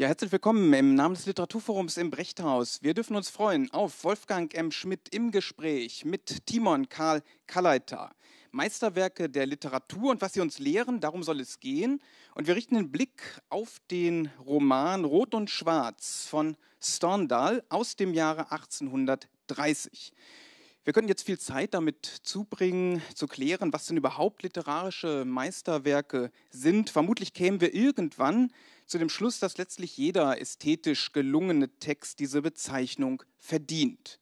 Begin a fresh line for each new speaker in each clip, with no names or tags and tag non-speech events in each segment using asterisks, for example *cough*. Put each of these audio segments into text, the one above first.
Ja, herzlich willkommen im Namen des Literaturforums im Brechthaus. Wir dürfen uns freuen auf Wolfgang M. Schmidt im Gespräch mit Timon Karl Kalleiter. Meisterwerke der Literatur und was sie uns lehren, darum soll es gehen. Und wir richten den Blick auf den Roman Rot und Schwarz von Stendhal aus dem Jahre 1830. Wir können jetzt viel Zeit damit zubringen, zu klären, was denn überhaupt literarische Meisterwerke sind. Vermutlich kämen wir irgendwann zu dem Schluss, dass letztlich jeder ästhetisch gelungene Text diese Bezeichnung verdient.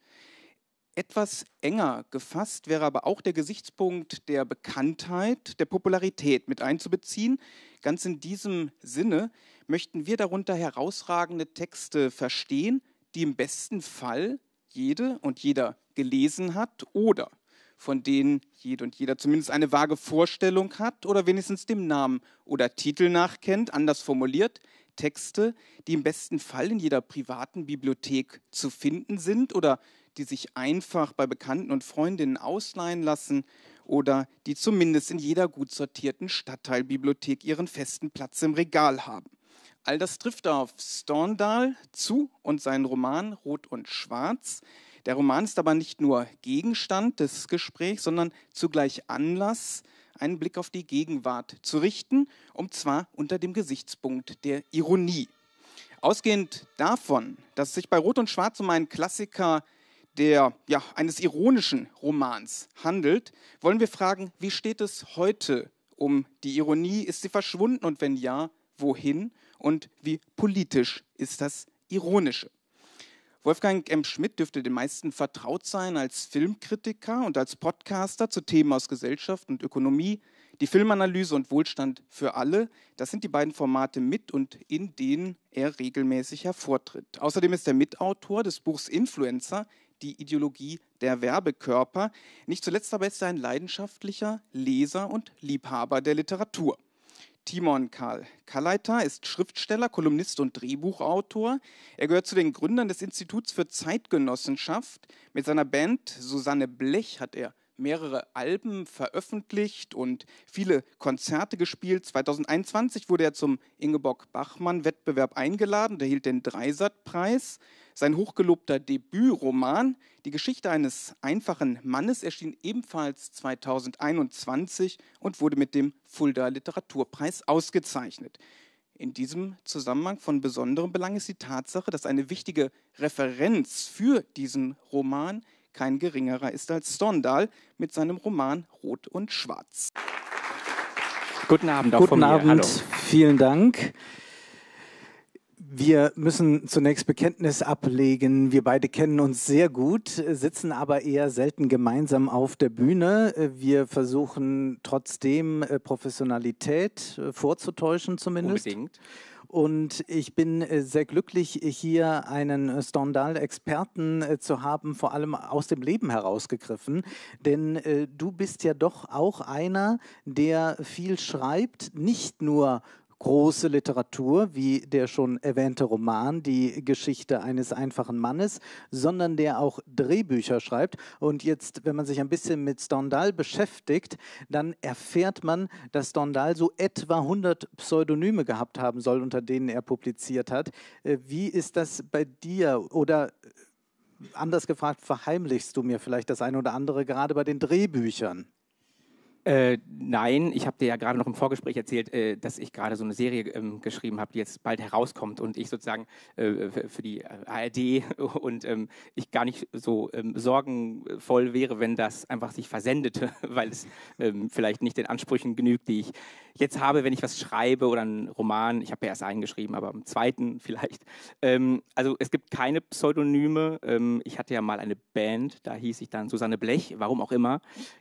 Etwas enger gefasst wäre aber auch der Gesichtspunkt der Bekanntheit, der Popularität mit einzubeziehen. Ganz in diesem Sinne möchten wir darunter herausragende Texte verstehen, die im besten Fall jede und jeder gelesen hat oder von denen jed und jeder zumindest eine vage Vorstellung hat oder wenigstens dem Namen oder Titel nachkennt, anders formuliert, Texte, die im besten Fall in jeder privaten Bibliothek zu finden sind oder die sich einfach bei Bekannten und Freundinnen ausleihen lassen oder die zumindest in jeder gut sortierten Stadtteilbibliothek ihren festen Platz im Regal haben. All das trifft auf Storndahl zu und seinen Roman Rot und Schwarz, der Roman ist aber nicht nur Gegenstand des Gesprächs, sondern zugleich Anlass, einen Blick auf die Gegenwart zu richten, und zwar unter dem Gesichtspunkt der Ironie. Ausgehend davon, dass es sich bei Rot und Schwarz um einen Klassiker der, ja, eines ironischen Romans handelt, wollen wir fragen, wie steht es heute um die Ironie? Ist sie verschwunden und wenn ja, wohin? Und wie politisch ist das Ironische? Wolfgang M. Schmidt dürfte den meisten vertraut sein als Filmkritiker und als Podcaster zu Themen aus Gesellschaft und Ökonomie. Die Filmanalyse und Wohlstand für alle, das sind die beiden Formate mit und in denen er regelmäßig hervortritt. Außerdem ist er Mitautor des Buchs Influencer, die Ideologie der Werbekörper. Nicht zuletzt aber ist er ein leidenschaftlicher Leser und Liebhaber der Literatur. Timon Karl Kalleiter ist Schriftsteller, Kolumnist und Drehbuchautor. Er gehört zu den Gründern des Instituts für Zeitgenossenschaft. Mit seiner Band Susanne Blech hat er mehrere Alben veröffentlicht und viele Konzerte gespielt. 2021 wurde er zum Ingeborg Bachmann Wettbewerb eingeladen, der hielt den Dreisat-Preis. Sein hochgelobter Debütroman, die Geschichte eines einfachen Mannes, erschien ebenfalls 2021 und wurde mit dem Fulda Literaturpreis ausgezeichnet. In diesem Zusammenhang von besonderem Belang ist die Tatsache, dass eine wichtige Referenz für diesen Roman kein geringerer ist als Stondal mit seinem Roman Rot und Schwarz.
Guten Abend auch Guten von mir. Abend, Hallo. vielen Dank. Wir müssen zunächst Bekenntnis ablegen. Wir beide kennen uns sehr gut, sitzen aber eher selten gemeinsam auf der Bühne. Wir versuchen trotzdem äh, Professionalität äh, vorzutäuschen zumindest. Unbedingt. Und ich bin äh, sehr glücklich, hier einen Stendhal-Experten zu haben, vor allem aus dem Leben herausgegriffen. Denn du bist ja doch auch einer, der viel schreibt, nicht nur große Literatur, wie der schon erwähnte Roman, die Geschichte eines einfachen Mannes, sondern der auch Drehbücher schreibt. Und jetzt, wenn man sich ein bisschen mit Stendhal beschäftigt, dann erfährt man, dass Stendhal so etwa 100 Pseudonyme gehabt haben soll, unter denen er publiziert hat. Äh, wie ist das bei dir? Oder äh, anders gefragt, verheimlichst du mir vielleicht das eine oder andere gerade bei den Drehbüchern?
Äh, nein, ich habe dir ja gerade noch im Vorgespräch erzählt, äh, dass ich gerade so eine Serie ähm, geschrieben habe, die jetzt bald herauskommt und ich sozusagen äh, für die ARD *laughs* und ähm, ich gar nicht so ähm, sorgenvoll wäre, wenn das einfach sich versendete, *laughs* weil es ähm, vielleicht nicht den Ansprüchen genügt, die ich jetzt habe, wenn ich was schreibe oder einen Roman. Ich habe ja erst einen geschrieben, aber im zweiten *laughs* vielleicht. Ähm, also es gibt keine Pseudonyme. Ähm, ich hatte ja mal eine Band, da hieß ich dann Susanne Blech, warum auch immer.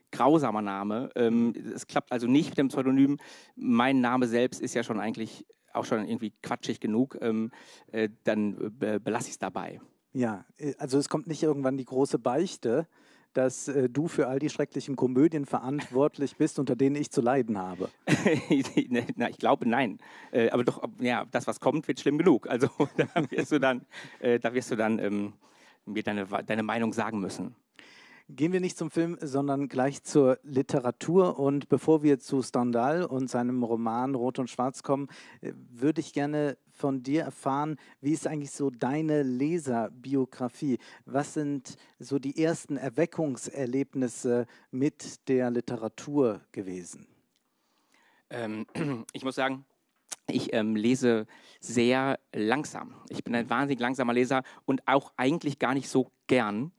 Grausamer Name ähm, es klappt also nicht mit dem Pseudonym. Mein Name selbst ist ja schon eigentlich auch schon irgendwie quatschig genug. Ähm, äh, dann äh, belasse ich es dabei.
Ja, äh, also es kommt nicht irgendwann die große Beichte, dass du für all die schrecklichen Komödien verantwortlich bist, unter denen ich zu leiden habe. *laughs*
Ne, na, ich glaube, nein. aber doch, ja, das, was kommt, wird schlimm genug. Also *laughs* da wirst du dann, da wirst du dann ähm, mir deine, deine Meinung sagen müssen.
Gehen wir nicht zum Film, sondern gleich zur Literatur. Und bevor wir zu Stendhal und seinem Roman Rot und Schwarz kommen, äh, würde ich gerne von dir erfahren, wie ist eigentlich so deine Leserbiografie? Was sind so die ersten Erweckungserlebnisse mit der Literatur gewesen?
Ähm,
*clears throat* ich muss sagen, ich ähm, lese sehr langsam. Ich bin ein wahnsinnig langsamer Leser und auch eigentlich gar nicht so gern.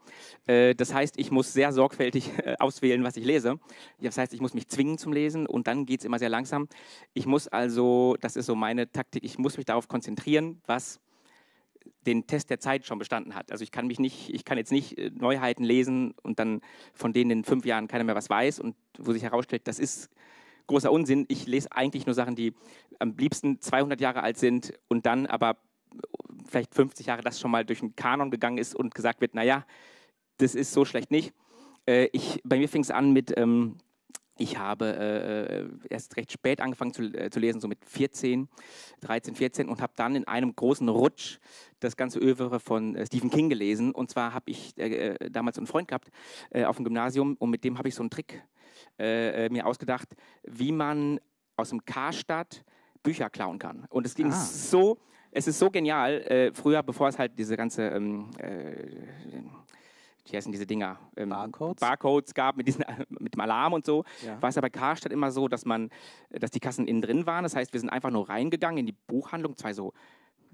Äh, das heißt, ich muss sehr sorgfältig äh, auswählen, was ich lese. Das heißt, ich muss mich zwingen zum Lesen und dann geht es immer sehr langsam. Ich muss also, das ist so meine Taktik, ich muss mich darauf konzentrieren, was den Test der Zeit schon bestanden hat. Also ich kann mich nicht, ich kann jetzt nicht äh, Neuheiten lesen und dann von denen in fünf Jahren keiner mehr was weiß und wo sich herausstellt, das ist großer Unsinn. Ich lese eigentlich nur Sachen, die am liebsten 200 Jahre alt sind und dann aber vielleicht 50 Jahre das schon mal durch den Kanon gegangen ist und gesagt wird, naja, das ist so schlecht nicht. Äh, ich, bei mir fing es an mit, ähm, ich habe äh, erst recht spät angefangen zu, äh, zu, lesen, so mit 14, 13, 14 und habe dann in einem großen Rutsch das ganze Övre von äh, Stephen King gelesen. Und zwar habe ich äh, äh, damals einen Freund gehabt auf dem Gymnasium und mit dem habe ich so einen Trick mir ausgedacht, wie man aus dem Karstadt Bücher klauen kann. Und es ging ah. so, es ist so genial. Äh, früher, bevor es halt diese ganze, ähm, äh, wie heißen diese Dinger? Ähm, Barcodes? Barcodes gab mit, diesen, *laughs* mit dem Alarm und so, ja. war es ja bei Karstadt immer so, dass man, dass die Kassen innen drin waren. Das heißt, wir sind einfach nur reingegangen in die Buchhandlung, zwei so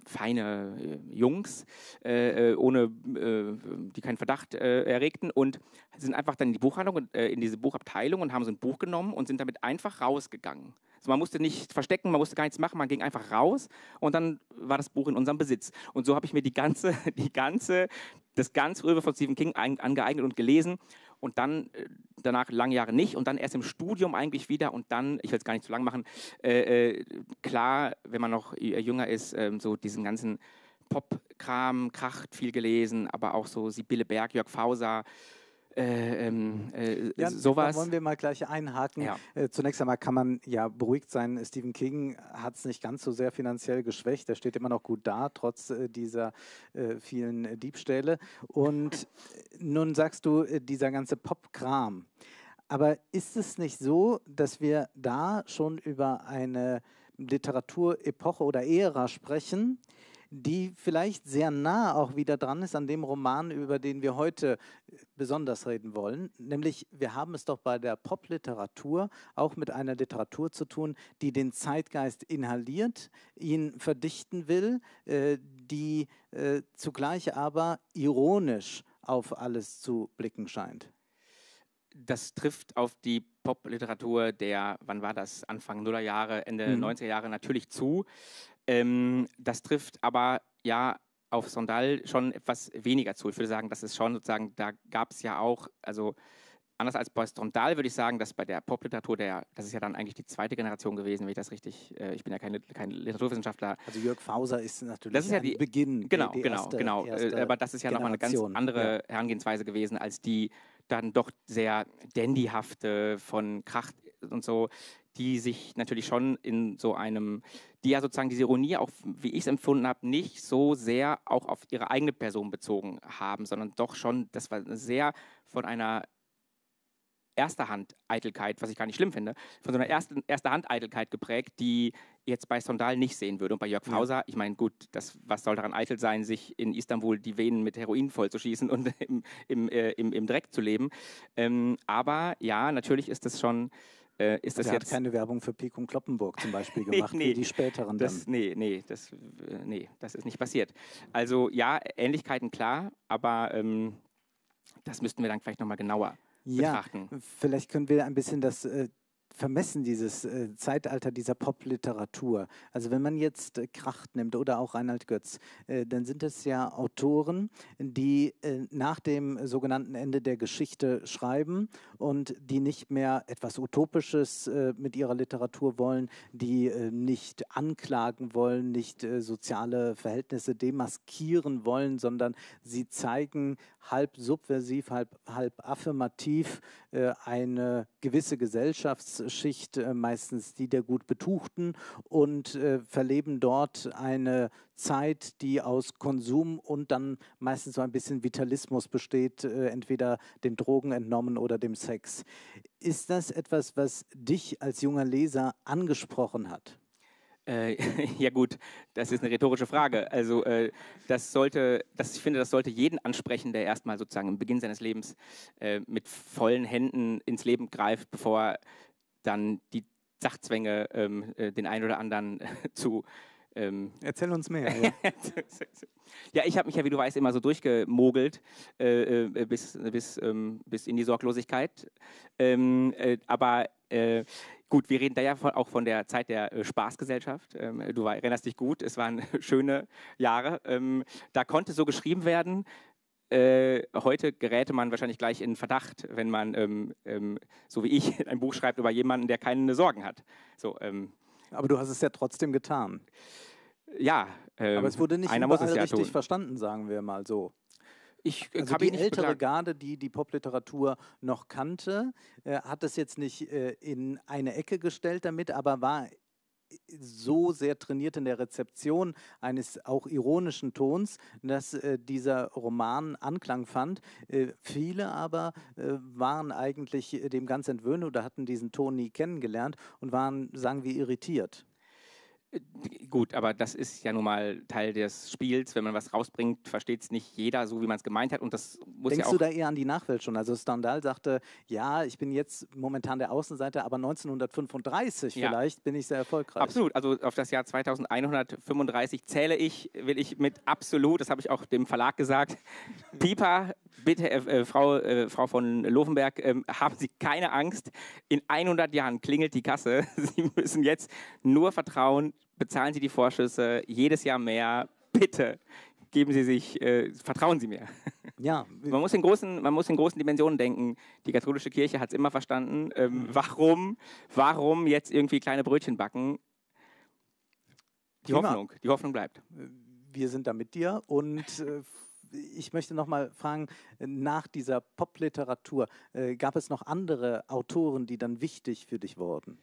feine äh, Jungs, äh, äh, ohne, äh, die keinen Verdacht äh, erregten und sind einfach dann in die Buchhandlung, und, äh, in diese Buchabteilung und haben so ein Buch genommen und sind damit einfach rausgegangen. Also man musste nicht verstecken, man musste gar nichts machen, man ging einfach raus und dann war das Buch in unserem Besitz. Und so habe ich mir die ganze, *laughs* die ganze, das ganze Röwe von Stephen King angeeignet und gelesen und dann äh, danach lange Jahre nicht und dann erst im Studium eigentlich wieder und dann, ich will es gar nicht zu lang machen, äh, äh klar, wenn man noch jünger ist, äh, so diesen ganzen Pop-Kram, Kracht viel gelesen, aber auch so Sibylle Berg, Jörg Fauser,
äh, ähm, äh, ja, sowas. Da wollen wir mal gleich einhaken. Ja. Äh, zunächst einmal kann man ja beruhigt sein. Stephen King hat es nicht ganz so sehr finanziell geschwächt. Er steht immer noch gut da, trotz äh, dieser äh, vielen Diebstähle. Und äh, nun sagst du, dieser ganze Pop-Kram. Aber ist es nicht so, dass wir da schon über eine Literaturepoche oder Ära sprechen, die vielleicht sehr nah auch wieder dran ist an dem Roman, über den wir heute äh, besonders reden wollen. Nämlich, wir haben es doch bei der Popliteratur auch mit einer Literatur zu tun, die den Zeitgeist inhaliert, ihn verdichten will, äh, die äh, zugleich aber ironisch auf alles zu blicken scheint.
Das trifft auf die Popliteratur der, wann war das, Anfang Nuller Jahre, Ende mhm. 90er Jahre natürlich zu. Ähm, das trifft aber ja auf Sondal schon etwas weniger zu. Ich würde sagen, das ist schon sozusagen, da gab es ja auch, also anders als bei Sondal würde ich sagen, dass bei der Popliteratur, der, das ist ja dann eigentlich die zweite Generation gewesen, wenn ich das richtig, äh, ich bin ja kein, kein Literaturwissenschaftler. Also Jörg Fauser ist natürlich das ist ja die,
Beginn. Genau, die, die genau, erste, genau. Erste äh, aber das ist ja nochmal eine ganz andere
ja. Herangehensweise gewesen als die dann doch sehr dandyhafte, von Kracht und so, die sich natürlich schon in so einem, die ja sozusagen diese Ironie, auch wie ich es empfunden habe, nicht so sehr auch auf ihre eigene Person bezogen haben, sondern doch schon, das war sehr von einer erster Hand Eitelkeit, was ich gar nicht schlimm finde, von so einer ersten erster Hand Eitelkeit geprägt, die jetzt bei Sondal nicht sehen würde und bei Jörg Fauser, ja. ich meine, gut, das was soll daran eitel sein, sich in Istanbul die Venen mit Heroin vollzuschießen und im im, äh, im, im Dreck zu leben. Ähm, aber ja, natürlich ist das schon äh, ist das also jetzt
keine Werbung für und Kloppenburg zum Beispiel *laughs* gemacht, nee, nee, wie die späteren das, dann?
Nee, nee das, äh, nee, das ist nicht passiert. Also ja, Ähnlichkeiten klar, aber ähm, das müssten wir dann vielleicht nochmal genauer
ja, betrachten. Vielleicht können wir ein bisschen das äh, vermessen dieses äh, Zeitalter dieser Popliteratur. Also wenn man jetzt äh, Kracht nimmt oder auch Reinhard Götz, äh, dann sind es ja Autoren, die äh, nach dem sogenannten Ende der Geschichte schreiben und die nicht mehr etwas Utopisches äh, mit ihrer Literatur wollen, die äh, nicht anklagen wollen, nicht soziale Verhältnisse demaskieren wollen, sondern sie zeigen halb subversiv, halb, halb affirmativ eine gewisse Gesellschafts Gesellschaftsschicht, äh, meistens die der gut betuchten, und äh, verleben dort eine Zeit, die aus Konsum und dann meistens so ein bisschen Vitalismus besteht, äh, entweder den Drogen entnommen oder dem Sex. Ist das etwas, was dich als junger Leser angesprochen hat?
Äh, *laughs* ja gut, das ist eine rhetorische Frage. Also äh, das sollte, das, ich finde, das sollte jeden ansprechen, der erstmal sozusagen im Beginn seines Lebens äh, mit vollen Händen ins Leben greift, bevor dann die Sachzwänge ähm, äh, den einen oder anderen *laughs* zu. Ähm Erzähl uns mehr. *laughs* Ja, ja ich habe mich ja, wie du weißt, immer so durchgemogelt äh, äh bis, bis, ähm, bis in die Sorglosigkeit. Ähm, äh, aber äh, gut, wir reden da ja von, auch von der Zeit der äh, Spaßgesellschaft. Ähm, du erinnerst dich gut, es waren *laughs* schöne Jahre. Ähm, da konnte so geschrieben werden, äh, heute geräte man wahrscheinlich gleich in Verdacht, wenn man, ähm, ähm, so wie ich, *laughs* ein Buch schreibt über jemanden, der keine Sorgen hat. So, ähm,
Aber du hast es ja trotzdem getan.
Ja. Ähm, aber es wurde nicht einer muss es ja richtig tun.
verstanden, sagen wir mal so. Ich äh, also die ältere beklagen. Garde, die die Popliteratur noch kannte, äh, hat es jetzt nicht äh, in eine Ecke gestellt damit, aber war so sehr trainiert in der Rezeption eines auch ironischen Tons, dass äh, dieser Roman Anklang fand. Äh, viele aber äh, waren eigentlich äh, dem ganz entwöhnt oder hatten diesen Ton nie kennengelernt und waren, sagen wir, irritiert.
Äh, gut, aber das ist ja nun mal Teil des Spiels. Wenn man was rausbringt, versteht es nicht jeder so, wie man es gemeint hat. Und das muss Denkst ja du da
eher an die Nachwelt schon? Also Stendhal sagte, ja, ich bin jetzt momentan der Außenseiter, aber 1935 ja. vielleicht bin ich sehr erfolgreich.
Absolut. Also auf das Jahr 2135 zähle ich, will ich mit absolut, das habe ich auch dem Verlag gesagt, *laughs* Pieper, bitte, äh, äh, Frau, äh, Frau von Lovenberg, äh, haben Sie keine Angst. In 100 Jahren klingelt die Kasse. *laughs* Sie müssen jetzt nur vertrauen, bezahlen Sie die Vorschüsse jedes Jahr mehr. Bitte geben Sie sich, äh, vertrauen Sie mir. Ja. *laughs* Man muss, in großen, man muss in großen Dimensionen denken. Die katholische Kirche hat es immer verstanden. Ähm, mhm. warum, warum jetzt irgendwie kleine Brötchen backen? Die Hoffnung, die Hoffnung bleibt.
Wir sind da mit dir und äh, ich möchte noch mal fragen, nach dieser Popliteratur, äh, gab es noch andere Autoren, die dann wichtig für dich wurden?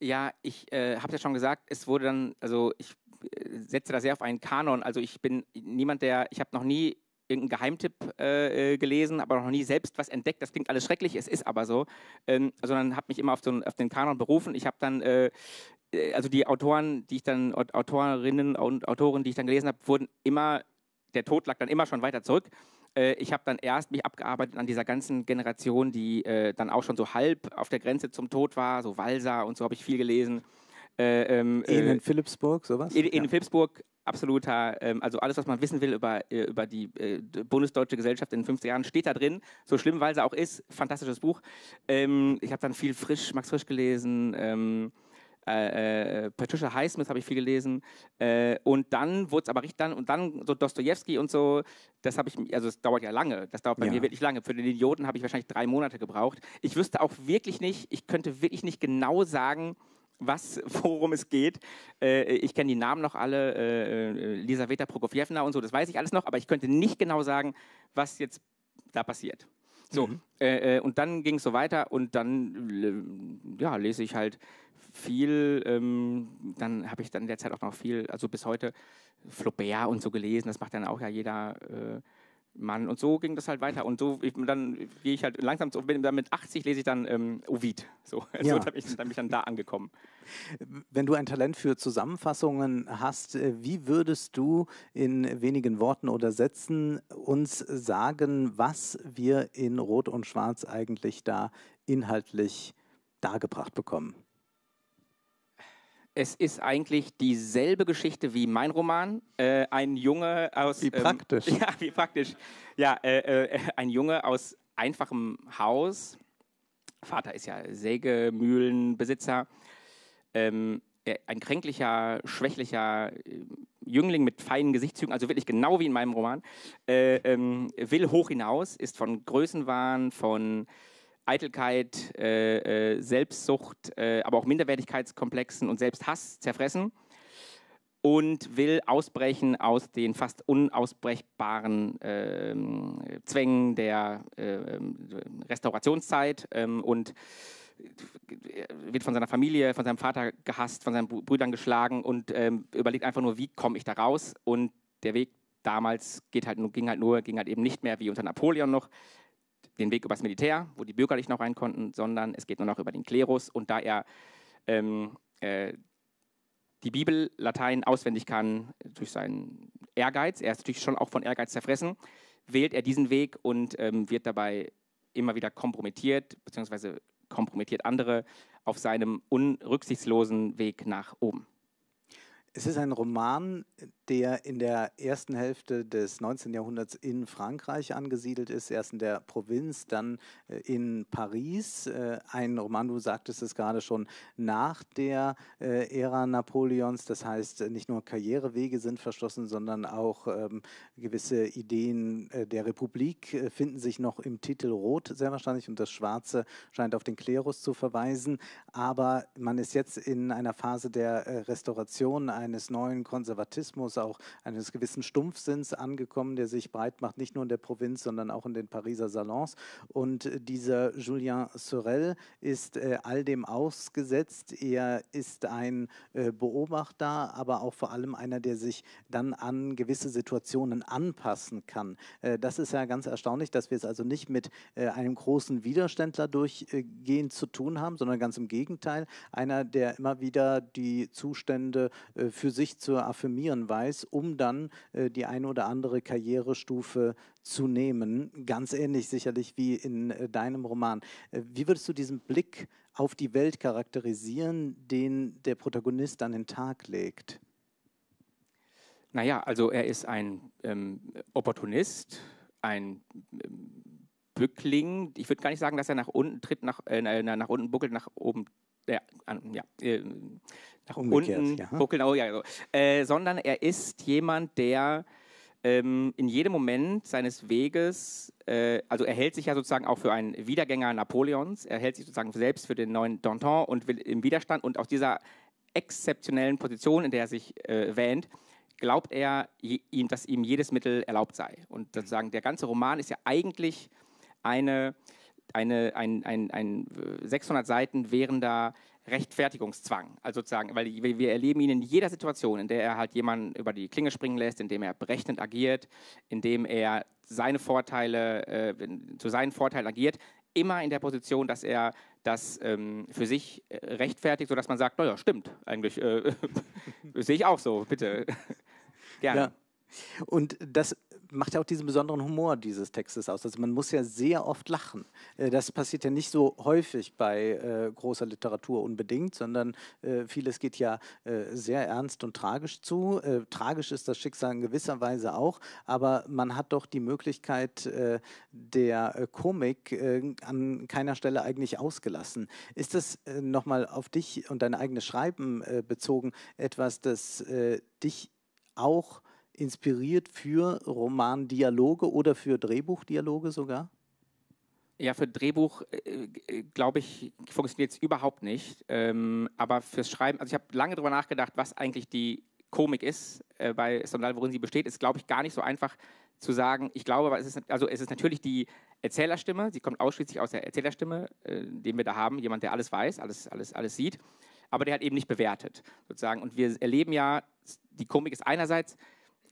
Ja, ich äh, habe ja schon gesagt, es wurde dann, also ich äh, setze da sehr auf einen Kanon. Also ich bin niemand, der, ich habe noch nie irgendeinen Geheimtipp äh, äh, gelesen, aber noch nie selbst was entdeckt. Das klingt alles schrecklich, es ist aber so. Ähm, sondern also habe mich immer auf, so auf, den Kanon berufen. Ich habe dann äh, äh, also die Autoren, die ich dann Autorinnen und Autoren, die ich dann gelesen habe, wurden immer der Tod lag dann immer schon weiter zurück. Äh, ich habe dann erst mich abgearbeitet an dieser ganzen Generation, die äh, dann auch schon so halb auf der Grenze zum Tod war, so Walser und so habe ich viel gelesen. Äh, ähm, äh, in
Philipsburg, sowas? In, in ja.
Philipsburg, absoluter, ähm, also alles, was man wissen will über, äh, über die äh, bundesdeutsche Gesellschaft in 50 Jahren, steht da drin. So schlimm Walser auch ist, fantastisches Buch. Ähm, ich habe dann viel Frisch, Max Frisch gelesen. Ähm, äh, äh, Patricia Highsmith habe ich viel gelesen. Äh, und dann wurde es aber richtig dann und dann so Dostoevsky und so. Das habe ich, also es dauert ja lange. Das dauert bei ja. mir wirklich lange. Für den Idioten habe ich wahrscheinlich drei Monate gebraucht. Ich wüsste auch wirklich nicht. Ich könnte wirklich nicht genau sagen. Was, *laughs* worum es geht. Äh, ich kenne die Namen noch alle, äh, Lisaveta Prokofievna und so, das weiß ich alles noch, aber ich könnte nicht genau sagen, was jetzt da passiert. So, mhm. äh, und dann ging es so weiter und dann ja, lese ich halt viel, ähm, dann habe ich dann in der Zeit auch noch viel, also bis heute Flaubert und so gelesen, das macht dann auch ja jeder äh, Mann. Und so ging das halt weiter. Und so ich, dann gehe ich halt langsam, zu, bin dann mit 80 lese ich dann ähm, Ovid. So, *laughs* ja. so bin ich dann, bin ich dann da angekommen.
Wenn du ein Talent für Zusammenfassungen hast, äh, wie würdest du in wenigen Worten oder Sätzen uns sagen, was wir in Rot und Schwarz eigentlich da inhaltlich dargebracht bekommen?
es ist eigentlich dieselbe Geschichte wie mein Roman. Äh, ein Junge aus. Wie ähm, praktisch. Ähm, *laughs* ja, wie praktisch. Ja, äh, äh, ein Junge aus einfachem Haus. Vater ist ja Sägemühlenbesitzer. Ähm, äh, ein kränklicher, schwächlicher äh, Jüngling mit feinen Gesichtszügen, also wirklich genau wie in meinem Roman, äh, ähm, will hoch hinaus, ist von Größenwahn, von Eitelkeit, äh, äh, Selbstsucht, äh, aber auch Minderwertigkeitskomplexen und Selbsthass zerfressen und will ausbrechen aus den fast unausbrechbaren äh, Zwängen der ähm, Restaurationszeit ähm, und wird von seiner Familie, von seinem Vater gehasst, von seinen Brüdern geschlagen und ähm, überlegt einfach nur, wie komme ich da raus. Und der Weg damals geht halt, ging halt nur, ging halt eben nicht mehr wie unter Napoleon noch, den Weg übers Militär, wo die Bürger nicht noch rein konnten, sondern es geht nur noch über den Klerus. Und da er ähm, äh, die Bibel Latein auswendig kann durch seinen Ehrgeiz, er ist natürlich schon auch von Ehrgeiz zerfressen, wählt er diesen Weg und ähm, wird dabei immer wieder kompromittiert, beziehungsweise kompromittiert andere auf seinem unrücksichtslosen Weg nach oben.
Es ist ein Roman, der in der ersten Hälfte des 19. Jahrhunderts in Frankreich angesiedelt ist, erst in der Provinz, dann äh, in Paris. Äh, ein Roman, du sagtest es gerade schon, nach der äh, Ära Napoleons. Das heißt, nicht nur Karrierewege sind verschlossen, sondern auch ähm, gewisse Ideen der Republik finden sich noch im Titel Rot, sehr wahrscheinlich, und das Schwarze scheint auf den Klerus zu verweisen. Aber man ist jetzt in einer Phase der Restauration eines neuen Konservatismus, auch eines gewissen Stumpfsinns angekommen, der sich breit macht, nicht nur in der Provinz, sondern auch in den Pariser Salons. Und äh, dieser Julien Sorel ist äh, all dem ausgesetzt. Er ist ein äh, Beobachter, aber auch vor allem einer, der sich dann an gewisse Situationen anpassen kann. Äh, das ist ja ganz erstaunlich, dass wir es also nicht mit äh, einem großen Widerständler durchgehend zu tun haben, sondern ganz im Gegenteil, einer, der immer wieder die Zustände äh, für sich zu affirmieren weiß, um dann äh, die eine oder andere Karrierestufe zu nehmen. Ganz ähnlich sicherlich wie in äh, deinem Roman. Äh, wie würdest du diesen Blick auf die Welt charakterisieren, den der Protagonist an den Tag legt?
Naja, also er ist ein ähm, Opportunist, ein ähm, Bückling. Ich würde gar nicht sagen, dass er nach unten tritt, nach, äh, nach unten buckelt, nach oben tritt ja, ja, äh, nach Umgekehrt, unten ja. buckeln, oh ja, so. äh, sondern er ist jemand, der ähm, in jedem Moment seines Weges, äh, also er hält sich ja sozusagen auch für einen Wiedergänger Napoleons, er hält sich sozusagen selbst für den neuen Danton und will im Widerstand und aus dieser exzeptionellen Position, in der er sich äh, wähnt, glaubt er, je, ihm, dass ihm jedes Mittel erlaubt sei. Und sozusagen der ganze Roman ist ja eigentlich eine eine, ein, ein, ein 600 äh, Seiten währender Rechtfertigungszwang. Also sozusagen, weil wir erleben ihn in jeder Situation, in der er halt jemanden über die Klinge springen lässt, indem er berechnend agiert, indem er seine Vorteile, äh, zu seinen Vorteilen agiert, immer in der Position, dass er das ähm, für sich äh, rechtfertigt, sodass man sagt, naja, stimmt, eigentlich äh, *laughs* sehe ich auch so, bitte. *laughs*
Gerne. Ja. Und das macht ja auch diesen besonderen Humor dieses Textes aus. Also man muss ja sehr oft lachen. Äh, das passiert ja nicht so häufig bei äh, großer Literatur unbedingt, sondern äh, vieles geht ja sehr ernst und tragisch zu. Tragisch ist das Schicksal in gewisser Weise auch, aber man hat doch die Möglichkeit der Komik an keiner Stelle eigentlich ausgelassen. Ist das nochmal auf dich und dein eigenes Schreiben bezogen etwas, das dich auch inspiriert für Romandialoge oder für Drehbuchdialoge sogar?
Ja, für Drehbuch, äh, äh, glaube ich, funktioniert es überhaupt nicht. Ähm, aber fürs Schreiben, also ich habe lange darüber nachgedacht, was eigentlich die Komik ist äh, bei Sondal, worin sie besteht, ist, glaube ich, gar nicht so einfach zu sagen. Ich glaube, es ist, also es ist natürlich die Erzählerstimme, sie kommt ausschließlich aus der Erzählerstimme, äh, den wir da haben, jemand, der alles weiß, alles, alles, alles sieht, aber der hat eben nicht bewertet, sozusagen. Und wir erleben ja, die Komik ist einerseits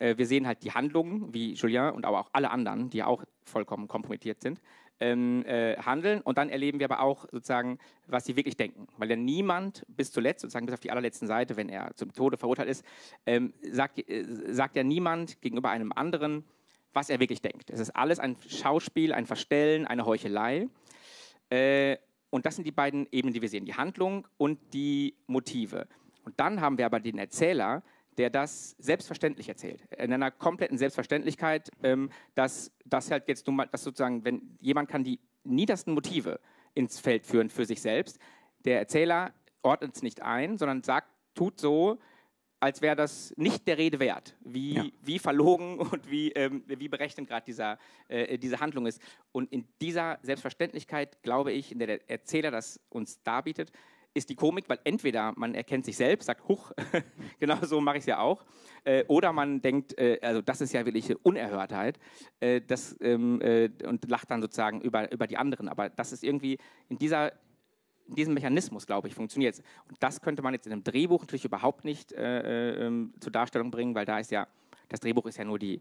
äh, wir sehen halt die Handlungen, wie Julien und aber auch alle anderen, die auch vollkommen kompromittiert sind, ähm, äh, handeln. Und dann erleben wir aber auch sozusagen, was sie wirklich denken. Weil ja niemand bis zuletzt, sozusagen bis auf die allerletzten Seite, wenn er zum Tode verurteilt ist, ähm, sagt, äh, sagt ja niemand gegenüber einem anderen, was er wirklich denkt. Es ist alles ein Schauspiel, ein Verstellen, eine Heuchelei. Äh, und das sind die beiden Ebenen, die wir sehen, die Handlung und die Motive. Und dann haben wir aber den Erzähler, der das selbstverständlich erzählt. In einer kompletten Selbstverständlichkeit, ähm, dass das halt jetzt nun mal, dass sozusagen, wenn jemand kann die niedersten Motive ins Feld führen für sich selbst, der Erzähler ordnet es nicht ein, sondern sagt, tut so, als wäre das nicht der Rede wert, wie, ja. wie verlogen *laughs* und wie, ähm, wie berechnend gerade äh, diese Handlung ist. Und in dieser Selbstverständlichkeit, glaube ich, in der der Erzähler das uns darbietet, ist die Komik, weil entweder man erkennt sich selbst, sagt, huch, *laughs* genau so mache ich es ja auch, äh, oder man denkt, äh, also das ist ja wirklich Unerhörtheit, äh, das, ähm, äh, und lacht dann sozusagen über, über die anderen. Aber das ist irgendwie in dieser in diesem Mechanismus, glaube ich, funktioniert es. Und das könnte man jetzt in einem Drehbuch natürlich überhaupt nicht äh, ähm, zur Darstellung bringen, weil da ist ja, das Drehbuch ist ja nur die,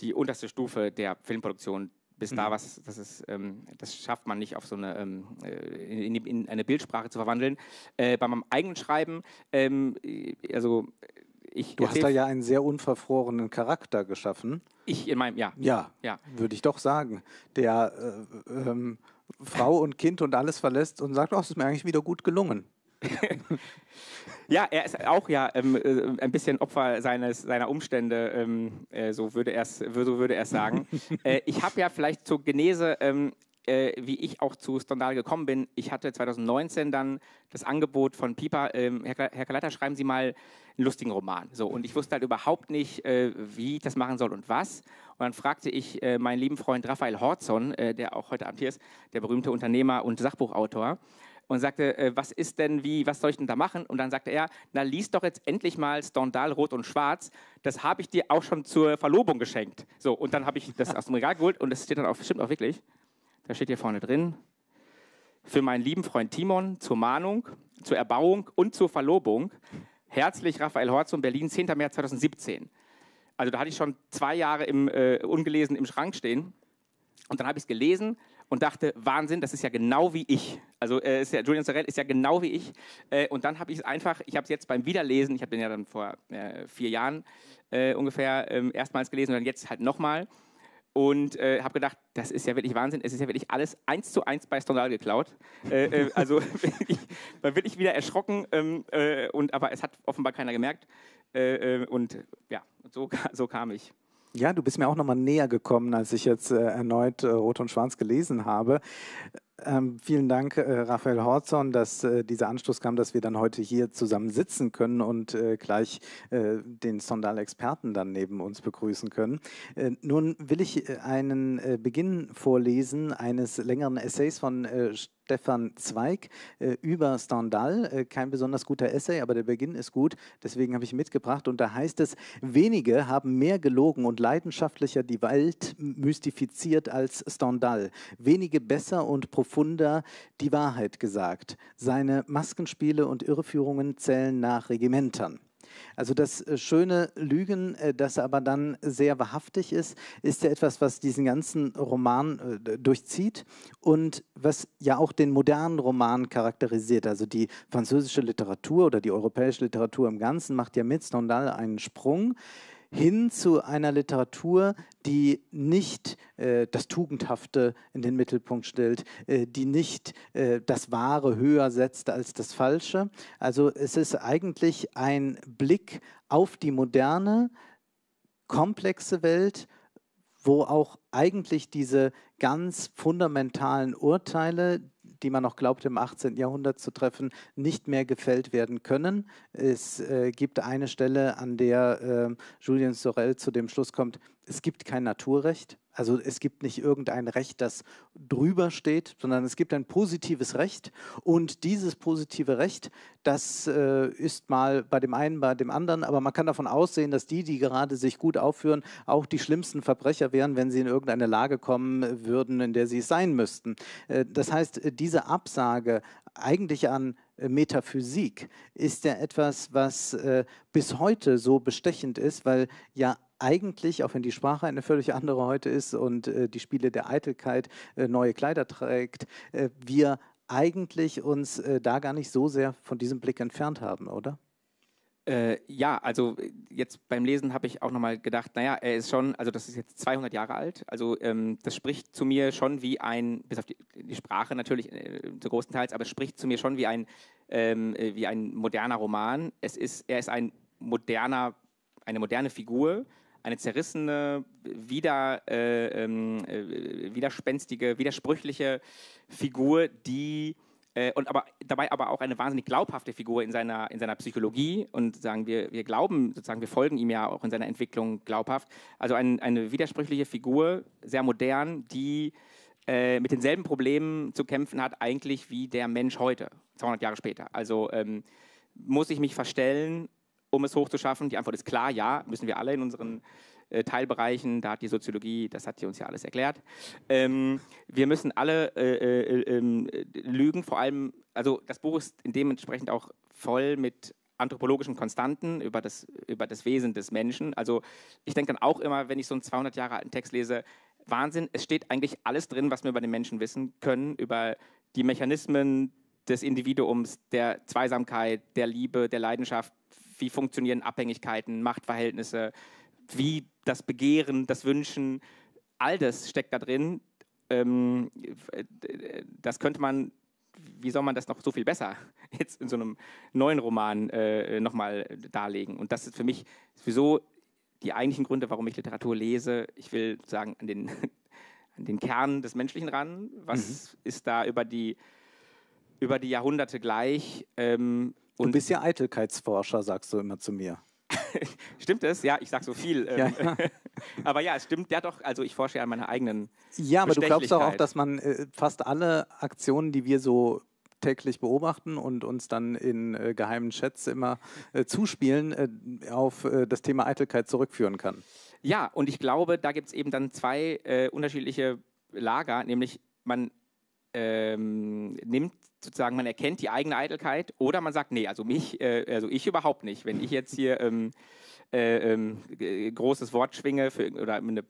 die unterste Stufe der Filmproduktion bis mhm. da was, das, ist, ähm, das schafft man nicht auf so eine, ähm, äh, in, in, eine Bildsprache zu verwandeln. Äh, bei meinem eigenen Schreiben, ähm,
äh, also äh, ich du hast da ja einen sehr unverfrorenen Charakter geschaffen.
Ich in meinem, ja. Ja, ja.
würde ich doch sagen. Der äh, ähm, Frau und Kind und alles verlässt und sagt, oh, es ist mir eigentlich wieder gut gelungen. *laughs* ja,
er ist auch ja ähm, äh, ein bisschen Opfer seines, seiner Umstände, ähm, äh, so würde er es so würde sagen. *laughs* äh, ich habe ja vielleicht zur Genese, ähm, äh, wie ich auch zu Stondal gekommen bin, ich hatte 2019 dann das Angebot von Piper, ähm, Herr, Herr Kaleiter, schreiben Sie mal einen lustigen Roman. So, und ich wusste halt überhaupt nicht, äh, wie ich das machen soll und was. Und dann fragte ich äh, meinen lieben Freund Raphael Horzon, der auch heute Abend hier ist, der berühmte Unternehmer und Sachbuchautor, und sagte, äh, was ist denn wie, was soll ich denn da machen? Und dann sagte er, na lies doch jetzt endlich mal Stendhal Rot und Schwarz. Das habe ich dir auch schon zur Verlobung geschenkt. So, und dann habe ich das aus dem Regal geholt und das steht dann auch, stimmt auch wirklich. Da steht hier vorne drin, für meinen lieben Freund Timon zur Mahnung, zur Erbauung und zur Verlobung. Herzlich Raphael Horz und Berlin, 10. März 2017. Also da hatte ich schon zwei Jahre im, äh, ungelesen im Schrank stehen. Und dann habe ich es gelesen und dachte, Wahnsinn, das ist ja genau wie ich. Also äh, ist ja, Julian Sorel ist ja genau wie ich. Äh, und dann habe ich es einfach, ich habe es jetzt beim Wiederlesen, ich habe den ja dann vor äh, vier Jahren äh, ungefähr ähm, erstmals gelesen und dann jetzt halt nochmal. Und äh, habe gedacht, das ist ja wirklich Wahnsinn. Es ist ja wirklich alles eins zu eins bei Stondal geklaut. Äh, also *laughs* ich, war wirklich wieder erschrocken. Ähm, und, aber es hat offenbar keiner gemerkt. und ja, so, *laughs* so kam ich.
Ja, du bist mir auch nochmal näher gekommen, als ich jetzt äh, erneut äh, Rot und Schwarz gelesen habe. Ähm, vielen Dank, äh, Raphael Horzon, dass äh, dieser Anstoß kam, dass wir dann heute hier zusammen sitzen können und äh, gleich äh, den Sondal-Experten dann neben uns begrüßen können. Äh, nun will ich äh, einen Beginn vorlesen eines längeren Essays von Stefan Zweig äh, über Stendhal. Äh, kein besonders guter Essay, aber der Beginn ist gut. Deswegen habe ich mitgebracht. Und da heißt es, wenige haben mehr gelogen und leidenschaftlicher die Welt mystifiziert als Stendhal. Wenige besser und profunder die Wahrheit gesagt. Seine Maskenspiele und Irreführungen zählen nach Regimentern. Also das äh, schöne Lügen, äh, das aber dann sehr wahrhaftig ist, ist ja etwas, was diesen ganzen Roman äh, durchzieht und was ja auch den modernen Roman charakterisiert. Also die französische Literatur oder die europäische Literatur im Ganzen macht ja mit Stendhal einen Sprung hin zu einer Literatur, die nicht äh, das Tugendhafte in den Mittelpunkt stellt, äh, die nicht äh, das Wahre höher setzt als das Falsche. Also es ist eigentlich ein Blick auf die moderne, komplexe Welt, wo auch eigentlich diese ganz fundamentalen Urteile, die man noch glaubt, im 18. Jahrhundert zu treffen, nicht mehr gefällt werden können. Es äh, gibt eine Stelle, an der äh, Julien Sorel zu dem Schluss kommt, es gibt kein Naturrecht. Also es gibt nicht irgendein Recht, das drüber steht, sondern es gibt ein positives Recht. Und dieses positive Recht, das äh, ist mal bei dem einen, bei dem anderen. Aber man kann davon aussehen, dass die, die gerade sich gut aufführen, auch die schlimmsten Verbrecher wären, wenn sie in irgendeine Lage kommen würden, in der sie es sein müssten. Äh, das heißt, diese Absage eigentlich an äh, Metaphysik, ist ja etwas, was äh, bis heute so bestechend ist, weil ja eigentlich, auch wenn die Sprache eine völlig andere heute ist und äh, die Spiele der Eitelkeit äh, neue Kleider trägt, äh, wir eigentlich uns äh, da gar nicht so sehr von diesem Blick entfernt haben, oder?
Äh, ja, also jetzt beim Lesen habe ich auch nochmal gedacht, naja, er ist schon, also das ist jetzt 200 Jahre alt, also ähm, das spricht zu mir schon wie ein, bis auf die, die Sprache natürlich äh, zu großen Teils, aber es spricht zu mir schon wie ein, ähm, äh, wie ein moderner Roman. Es ist, er ist ein moderner, eine moderne Figur, eine zerrissene, wieder, äh, ähm, äh widerspenstige, widersprüchliche Figur, die äh, und aber dabei aber auch eine wahnsinnig glaubhafte Figur in seiner, in seiner Psychologie und sagen wir, wir glauben sozusagen, wir folgen ihm ja auch in seiner Entwicklung glaubhaft. Also ein, eine widersprüchliche Figur, sehr modern, die äh, mit denselben Problemen zu kämpfen hat, eigentlich wie der Mensch heute, 200 Jahre später. Also ähm, muss ich mich verstellen, um es hochzuschaffen? Die Antwort ist klar, ja, müssen wir alle in unseren äh, Teilbereichen. Da hat die Soziologie, das hat sie uns ja alles erklärt. Ähm, wir müssen alle äh, äh ähm, Lügen, vor allem, also das Buch ist dementsprechend auch voll mit anthropologischen Konstanten über das, über das Wesen des Menschen. Also ich denke dann auch immer, wenn ich so einen 200 Jahre alten Text lese, Wahnsinn, es steht eigentlich alles drin, was wir über den Menschen wissen können, über die Mechanismen des Individuums, der Zweisamkeit, der Liebe, der Leidenschaft, wie funktionieren Abhängigkeiten, Machtverhältnisse, wie das Begehren, das Wünschen, all das steckt da drin. Ähm, das könnte man, wie soll man das noch so viel besser *laughs* jetzt in so einem neuen Roman äh, nochmal darlegen? Und das ist für mich sowieso die eigentlichen Gründe, warum ich Literatur lese. Ich will sagen, an den, *laughs* an den Kern des Menschlichen ran. Was mhm. ist da über die, über die Jahrhunderte gleich? Ähm,
du bist ja Eitelkeitsforscher, sagst du immer zu mir. *laughs*
stimmt es? Ja, ich sag so viel. Ja, ja. Ähm, *laughs* aber ja, es stimmt ja doch. Also ich forsche ja an meiner eigenen.
Ja, aber du glaubst doch auch, dass man äh, fast alle Aktionen, die wir so täglich beobachten und uns dann in äh, geheimen Chats immer äh, zuspielen, äh, auf äh, das Thema Eitelkeit zurückführen kann.
Ja, und ich glaube, da gibt es eben dann zwei äh, unterschiedliche Lager, nämlich man ähm, nimmt sozusagen, man erkennt die eigene Eitelkeit oder man sagt, nee, also mich, äh, also ich überhaupt nicht. Wenn ich jetzt hier ähm, äh, ähm, großes Wort schwinge für, oder eine,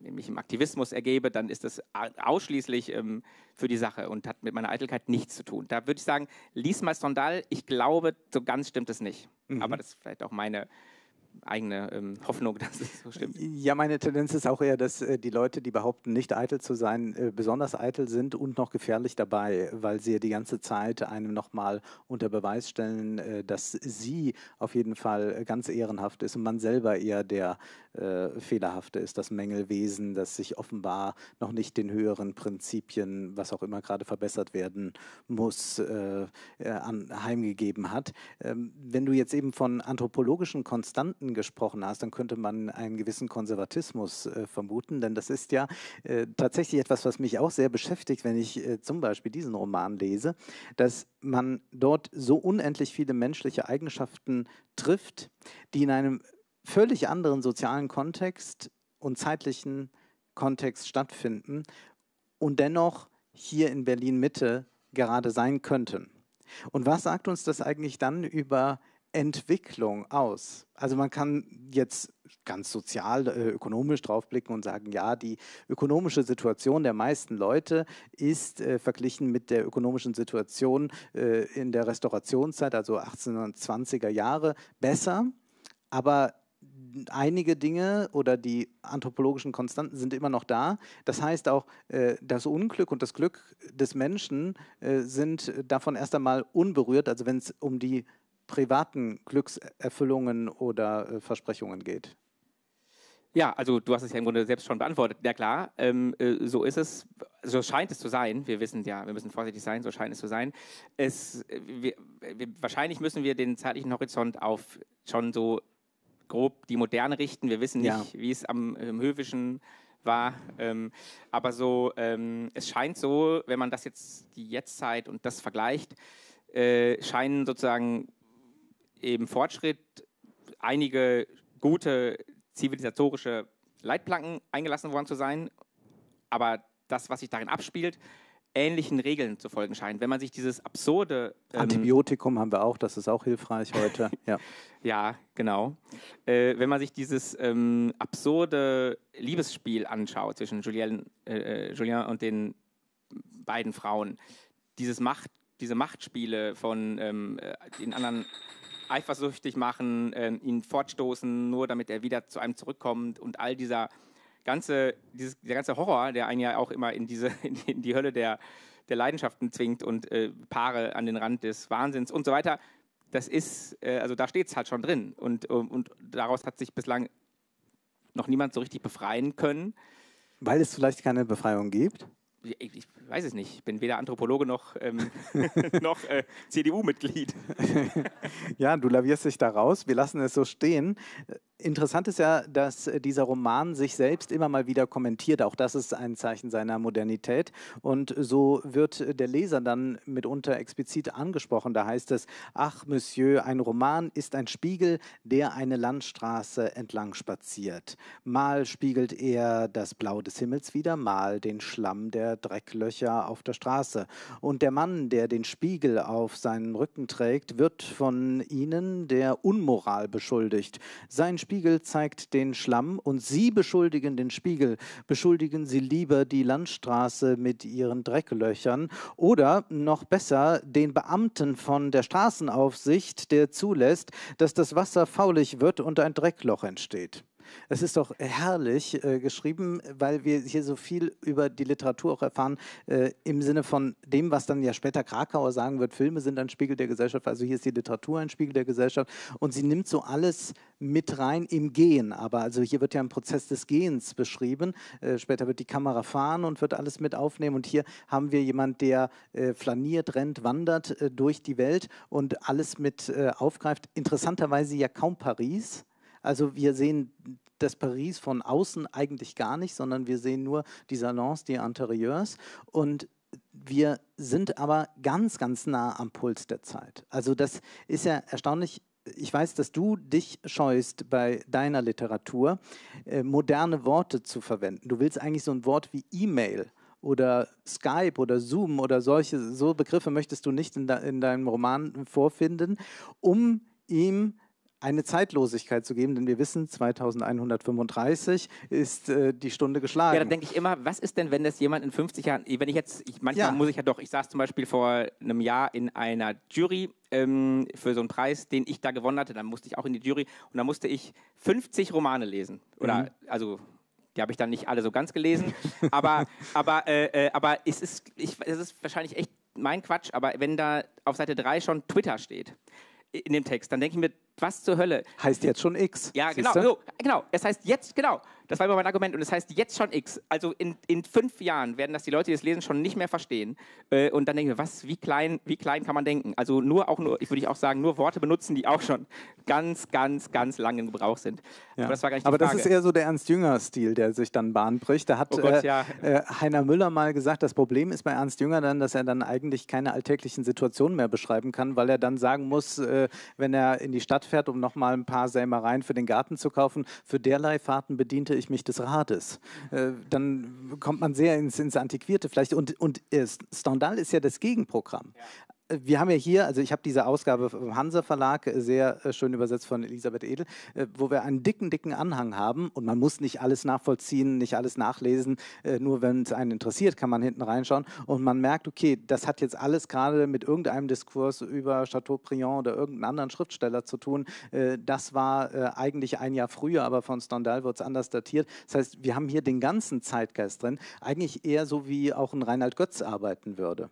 mich im Aktivismus ergebe, dann ist das ausschließlich ähm, für die Sache und hat mit meiner Eitelkeit nichts zu tun. Da würde ich sagen, lies mal Sondal, ich glaube, so ganz stimmt es nicht. Mhm. Aber das ist vielleicht auch meine eigene ähm, Hoffnung, *laughs* dass es so stimmt.
Ja, meine Tendenz ist auch eher, dass äh, die Leute, die behaupten, nicht eitel zu sein, äh, besonders eitel sind und noch gefährlich dabei, weil sie ja die ganze Zeit einem nochmal unter Beweis stellen, äh, dass sie auf jeden Fall äh, ganz ehrenhaft ist und man selber eher der äh, Fehlerhafte ist, das Mängelwesen, das sich offenbar noch nicht den höheren Prinzipien, was auch immer gerade verbessert werden muss, äh, äh anheimgegeben hat. Ähm, wenn du jetzt eben von anthropologischen Konstanten gesprochen hast, dann könnte man einen gewissen Konservatismus äh, vermuten, denn das ist ja äh, tatsächlich etwas, was mich auch sehr beschäftigt, wenn ich zum Beispiel diesen Roman lese, dass man dort so unendlich viele menschliche Eigenschaften trifft, die in einem völlig anderen sozialen Kontext und zeitlichen Kontext stattfinden und dennoch hier in Berlin Mitte gerade sein könnten. Und was sagt uns das eigentlich dann über Entwicklung aus? Also man kann jetzt ganz sozial, äh, ökonomisch blicken und sagen, ja, die ökonomische Situation der meisten Leute ist äh, verglichen mit der ökonomischen Situation äh, in der Restaurationszeit, also 1820er Jahre, besser. Aber einige Dinge oder die anthropologischen Konstanten sind immer noch da. Das heißt auch, äh, das Unglück und das Glück des Menschen äh, sind davon erst einmal unberührt, also wenn es um die privaten Glückserfüllungen oder äh, Versprechungen geht.
Ja, also du hast es ja im Grunde selbst schon beantwortet. Na ja, klar, ähm, äh, so ist es, so scheint es zu sein. Wir wissen ja, wir müssen vorsichtig sein, so scheint es zu sein. Es, äh, wir, wir, wahrscheinlich müssen wir den zeitlichen Horizont auf schon so grob die Moderne richten. Wir wissen nicht, ja. wie es am im Höfischen war. Ähm, aber so, ähm, es scheint so, wenn man das jetzt, die Jetztzeit und das vergleicht, äh, scheinen sozusagen im Fortschritt einige gute zivilisatorische Leitplanken eingelassen worden zu sein. Aber das, was sich darin abspielt, ähnlichen Regeln zu folgen scheint. Wenn man sich dieses absurde... Ähm,
Antibiotikum haben wir auch, das ist auch hilfreich heute. *laughs* ja.
ja, genau. Äh, wenn man sich dieses ähm, absurde Liebesspiel anschaut zwischen Julien, äh, äh Julien und den beiden Frauen, dieses Macht, diese Machtspiele von ähm, äh, den anderen eifersüchtig machen, ähm, ihn fortstoßen, nur damit er wieder zu einem zurückkommt und all dieser ganze, dieses, der ganze Horror, der einen ja auch immer in, diese, *laughs* in die Hölle der, der Leidenschaften zwingt und äh, Paare an den Rand des Wahnsinns und so weiter, das ist, äh, also da steht es halt schon drin. Und, äh, und daraus hat sich bislang noch niemand so richtig befreien
können. Weil es vielleicht keine Befreiung gibt?
Ich, ich weiß es nicht. Ich bin weder Anthropologe noch, ähm, *laughs* noch äh, CDU-Mitglied.
*laughs* ja, du lavierst dich da raus. Wir lassen es so stehen. Interessant ist ja, dass äh, dieser Roman sich selbst immer mal wieder kommentiert. Auch das ist ein Zeichen seiner Modernität. Und so wird der Leser dann mitunter explizit angesprochen. Da heißt es, ach, Monsieur, ein Roman ist ein Spiegel, der eine Landstraße entlang spaziert. Mal spiegelt er das Blau des Himmels wieder, mal den Schlamm der Drecklöcher auf der Straße. Und der Mann, der den Spiegel auf seinem Rücken trägt, wird von ihnen der Unmoral beschuldigt. Sein Spiegel zeigt den Schlamm und Sie beschuldigen den Spiegel. Beschuldigen Sie lieber die Landstraße mit ihren Drecklöchern oder noch besser den Beamten von der Straßenaufsicht, der zulässt, dass das Wasser faulig wird und ein Dreckloch entsteht. Es ist doch herrlich äh, geschrieben, weil wir hier so viel über die Literatur auch erfahren, äh, im Sinne von dem, was dann ja später Krakauer sagen wird, Filme sind ein Spiegel der Gesellschaft, also hier ist die Literatur ein Spiegel der Gesellschaft und sie nimmt so alles mit rein im Gehen, aber also hier wird ja ein Prozess des Gehens beschrieben, äh, später wird die Kamera fahren und wird alles mit aufnehmen und hier haben wir jemand, der äh, flaniert, rennt, wandert äh, durch die Welt und alles mit äh, aufgreift, interessanterweise ja kaum Paris, also wir sehen das Paris von außen eigentlich gar nicht, sondern wir sehen nur die Salons, die Interieurs und wir sind aber ganz, ganz nah am Puls der Zeit. Also das ist ja erstaunlich. Ich weiß, dass du dich scheust bei deiner Literatur, äh, moderne Worte zu verwenden. Du willst eigentlich so ein Wort wie E-Mail oder Skype oder Zoom oder solche, so Begriffe möchtest du nicht in, de, in deinem Roman vorfinden, um ihm eine Zeitlosigkeit zu geben, denn wir wissen, 2135 ist äh, die Stunde geschlagen. Ja, da denke
ich immer, was ist denn, wenn das jemand in 50 Jahren, wenn ich jetzt, ich, manchmal ja. muss ich ja doch, ich saß zum Beispiel vor einem Jahr in einer Jury ähm, für so einen Preis, den ich da gewonnen hatte, dann musste ich auch in die Jury und dann musste ich 50 Romane lesen. Oder, mhm. also die habe ich dann nicht alle so ganz gelesen. *laughs* aber, aber, äh, äh, aber es, ist, ich, es ist wahrscheinlich echt mein Quatsch, aber wenn da auf Seite 3 schon Twitter steht in dem Text, dann denke ich mir, was zur Hölle? Heißt jetzt schon X. Ja, genau, so, genau. Es heißt jetzt, genau. Das war immer mein Argument und es heißt jetzt schon X. Also in, in fünf Jahren werden das die Leute, die das lesen, schon nicht mehr verstehen. Äh, und dann denken wir, was, wie klein, wie klein kann man denken? Also nur auch nur, ich würde auch sagen, nur Worte benutzen, die auch schon ganz, ganz, ganz lange im Gebrauch sind. Ja. Aber das war gar nicht Aber das ist eher
so der Ernst-Jünger-Stil, der sich dann Bahn bricht. Da hat oh Gott, äh, ja. äh, Heiner Müller mal gesagt, das Problem ist bei Ernst Jünger dann, dass er dann eigentlich keine alltäglichen Situationen mehr beschreiben kann, weil er dann sagen muss, äh, wenn er in die Stadt fährt, um nochmal ein paar Sämereien für den Garten zu kaufen. Für derlei Fahrten bediente ich mich des Rades. Äh, dann kommt man sehr ins, ins Antiquierte vielleicht. Und, und äh, Stendhal ist ja das Gegenprogramm. Ja wir haben ja hier, also ich habe diese Ausgabe vom Hansa Verlag äh, sehr äh, schön übersetzt von Elisabeth Edel, äh, wo wir einen dicken, dicken Anhang haben und man muss nicht alles nachvollziehen, nicht alles nachlesen, nur wenn es einen interessiert, kann man hinten reinschauen und man merkt, okay, das hat jetzt alles gerade mit irgendeinem Diskurs über Chateaubriand oder irgendeinen anderen Schriftsteller zu tun. Das war eigentlich ein Jahr früher, aber von Stendhal wird es anders datiert. Das heißt, wir haben hier den ganzen Zeitgeist drin, eigentlich eher so wie auch ein Reinhard Götz arbeiten würde.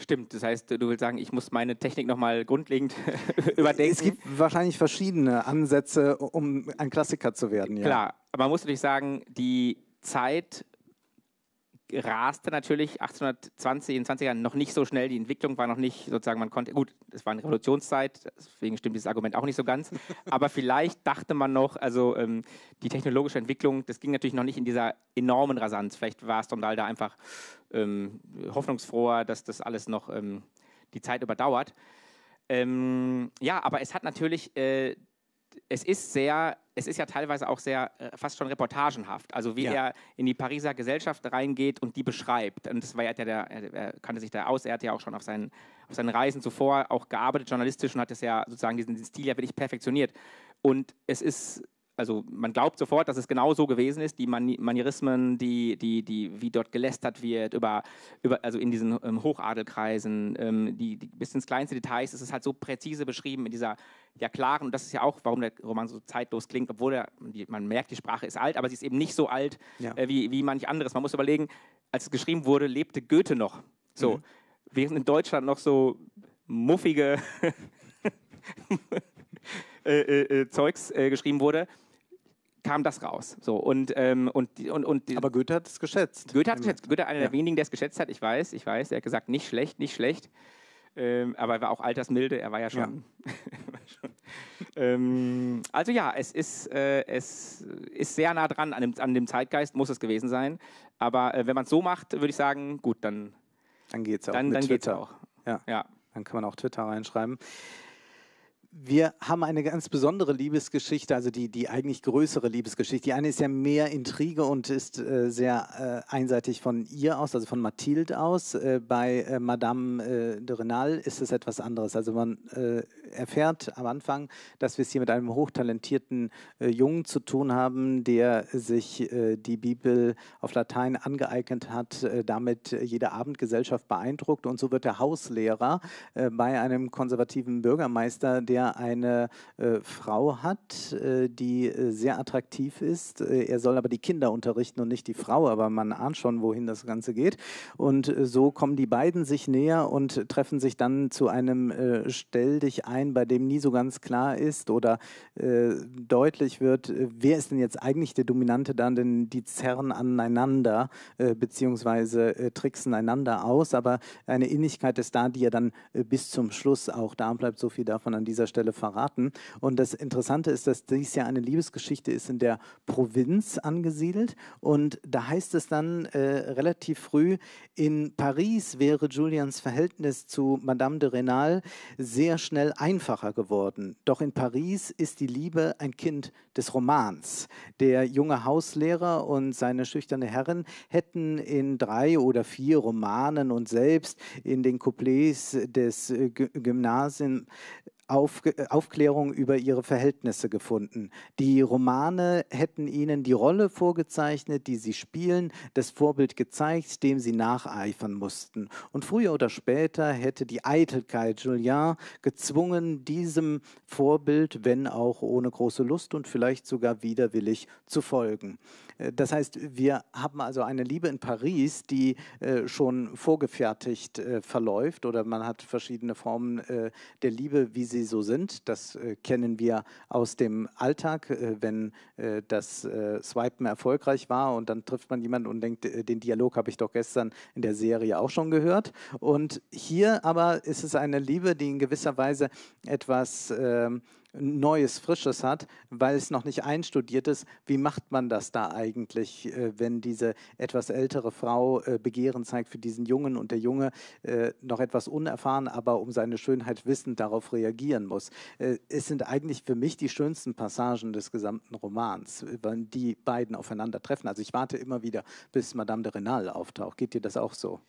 Stimmt, das heißt, du willst sagen, ich muss meine Technik nochmal grundlegend *laughs* überdenken. Es
gibt wahrscheinlich verschiedene Ansätze, um ein Klassiker zu werden. Ja. Klar,
aber man muss natürlich sagen, die Zeit raste natürlich 1820 in den 20 ern noch nicht so schnell. Die Entwicklung war noch nicht sozusagen, man konnte, gut, es war eine Revolutionszeit, deswegen stimmt dieses Argument auch nicht so ganz. *laughs* aber vielleicht dachte man noch, also ähm, die technologische Entwicklung, das ging natürlich noch nicht in dieser enormen Rasanz. Vielleicht war Stromdahl da einfach ähm, hoffnungsfroher, dass das alles noch ähm, die Zeit überdauert. Ähm, ja, aber es hat natürlich äh, es ist sehr, es ist ja teilweise auch sehr äh, fast schon reportagenhaft. Also wie ja. er in die Pariser Gesellschaft reingeht und die beschreibt. Und das war ja der, der, er kannte sich da aus, er hat ja auch schon auf seinen, auf seinen Reisen zuvor auch gearbeitet, journalistisch und hat das ja sozusagen diesen, diesen Stil ja wirklich perfektioniert. Und es ist also man glaubt sofort, dass es genau so gewesen ist, die Manierismen, die, die, die, wie dort gelästert wird, über, über, also in diesen ähm, Hochadelkreisen, ähm, die, die, bis ins kleinste Details ist es halt so präzise beschrieben in dieser ja klaren, und das ist ja auch, warum der Roman so zeitlos klingt, obwohl er, die, man merkt, die Sprache ist alt, aber sie ist eben nicht so alt ja. äh, wie, wie manch anderes. Man muss überlegen, als es geschrieben wurde, lebte Goethe noch. So, mhm. während in Deutschland noch so muffige *laughs* äh, äh, äh, Zeugs äh, geschrieben wurde, kam das raus. So, und, ähm, und, und, und, Aber Goethe hat es geschätzt. Goethe hat es geschätzt. Goethe, einer ja. der wenigen, der es geschätzt hat. Ich weiß, ich weiß. Er hat gesagt, nicht schlecht, nicht schlecht. Ähm, aber er war auch altersmilde. Er war ja schon. Ja. *laughs* ähm, also ja, es ist, äh, es ist sehr nah dran an dem, an dem Zeitgeist, muss es gewesen sein. Aber äh, wenn man es so macht, würde ich sagen, gut, dann. Dann geht es auch. Dann,
dann Twitter. geht's auch. Ja. ja. Dann kann man auch Twitter reinschreiben wir haben eine ganz besondere Liebesgeschichte, also die, die eigentlich größere Liebesgeschichte. Die eine ist ja mehr Intrige und ist äh, sehr äh, einseitig von ihr aus, also von Mathilde aus. Äh, bei äh, Madame äh, de Renal ist es etwas anderes. Also man äh, erfährt am Anfang, dass wir es hier mit einem hochtalentierten Jungen zu tun haben, der sich die Bibel auf Latein angeeignet hat, damit jede Abendgesellschaft beeindruckt. Und so wird er Hauslehrer bei einem konservativen Bürgermeister, der der eine äh, Frau hat, äh, die äh, sehr attraktiv ist. Äh, er soll aber die Kinder unterrichten und nicht die Frau, aber man ahnt schon, wohin das Ganze geht. Und äh, so kommen die beiden sich näher und treffen sich dann zu einem Stell dich ein, bei dem nie so ganz klar ist oder deutlich wird, wer ist denn jetzt eigentlich der Dominante dann, denn die zerren aneinander beziehungsweise tricksen einander aus, aber eine Innigkeit ist da, die ja dann bis zum Schluss auch da bleibt. So viel davon an dieser Stelle verraten. Und das Interessante ist, dass dies ja eine Liebesgeschichte ist in der Provinz angesiedelt. Und da heißt es dann äh, relativ früh, in Paris wäre Julians Verhältnis zu Madame de Renal sehr schnell einfacher geworden. Doch in Paris ist die Liebe ein Kind des Romans. Der junge Hauslehrer und seine schüchterne Herrin hätten in drei oder vier Romanen und selbst in den Couplets des Gymnasiums auf, äh, Aufklärung über ihre Verhältnisse gefunden. Die Romane hätten ihnen die Rolle vorgezeichnet, die sie spielen, das Vorbild gezeigt, dem sie nacheifern mussten. Und früher oder später hätte die Eitelkeit Julien gezwungen, diesem Vorbild, wenn auch ohne große Lust und vielleicht sogar widerwillig, zu folgen. Äh, das heißt, wir haben also eine Liebe in Paris, die äh, schon vorgefertigt verläuft oder man hat verschiedene Formen der Liebe, wie sie sie so sind. Das äh, kennen wir aus dem Alltag, äh, wenn äh, das äh, Swipen erfolgreich war und dann trifft man jemanden und denkt, äh, den Dialog habe ich doch gestern in der Serie auch schon gehört. Und hier aber ist es eine Liebe, die in gewisser Weise etwas ähm, Neues, Frisches hat, weil es noch nicht einstudiert ist. Wie macht man das da eigentlich, äh, wenn diese etwas ältere Frau äh, Begehren zeigt für diesen Jungen und der Junge äh, noch etwas unerfahren, aber um seine Schönheit wissend darauf reagieren muss? Es sind eigentlich für mich die schönsten Passagen des gesamten Romans, wenn die beiden aufeinandertreffen. Also ich warte immer wieder, bis Madame de Renal auftaucht. Geht dir das auch so?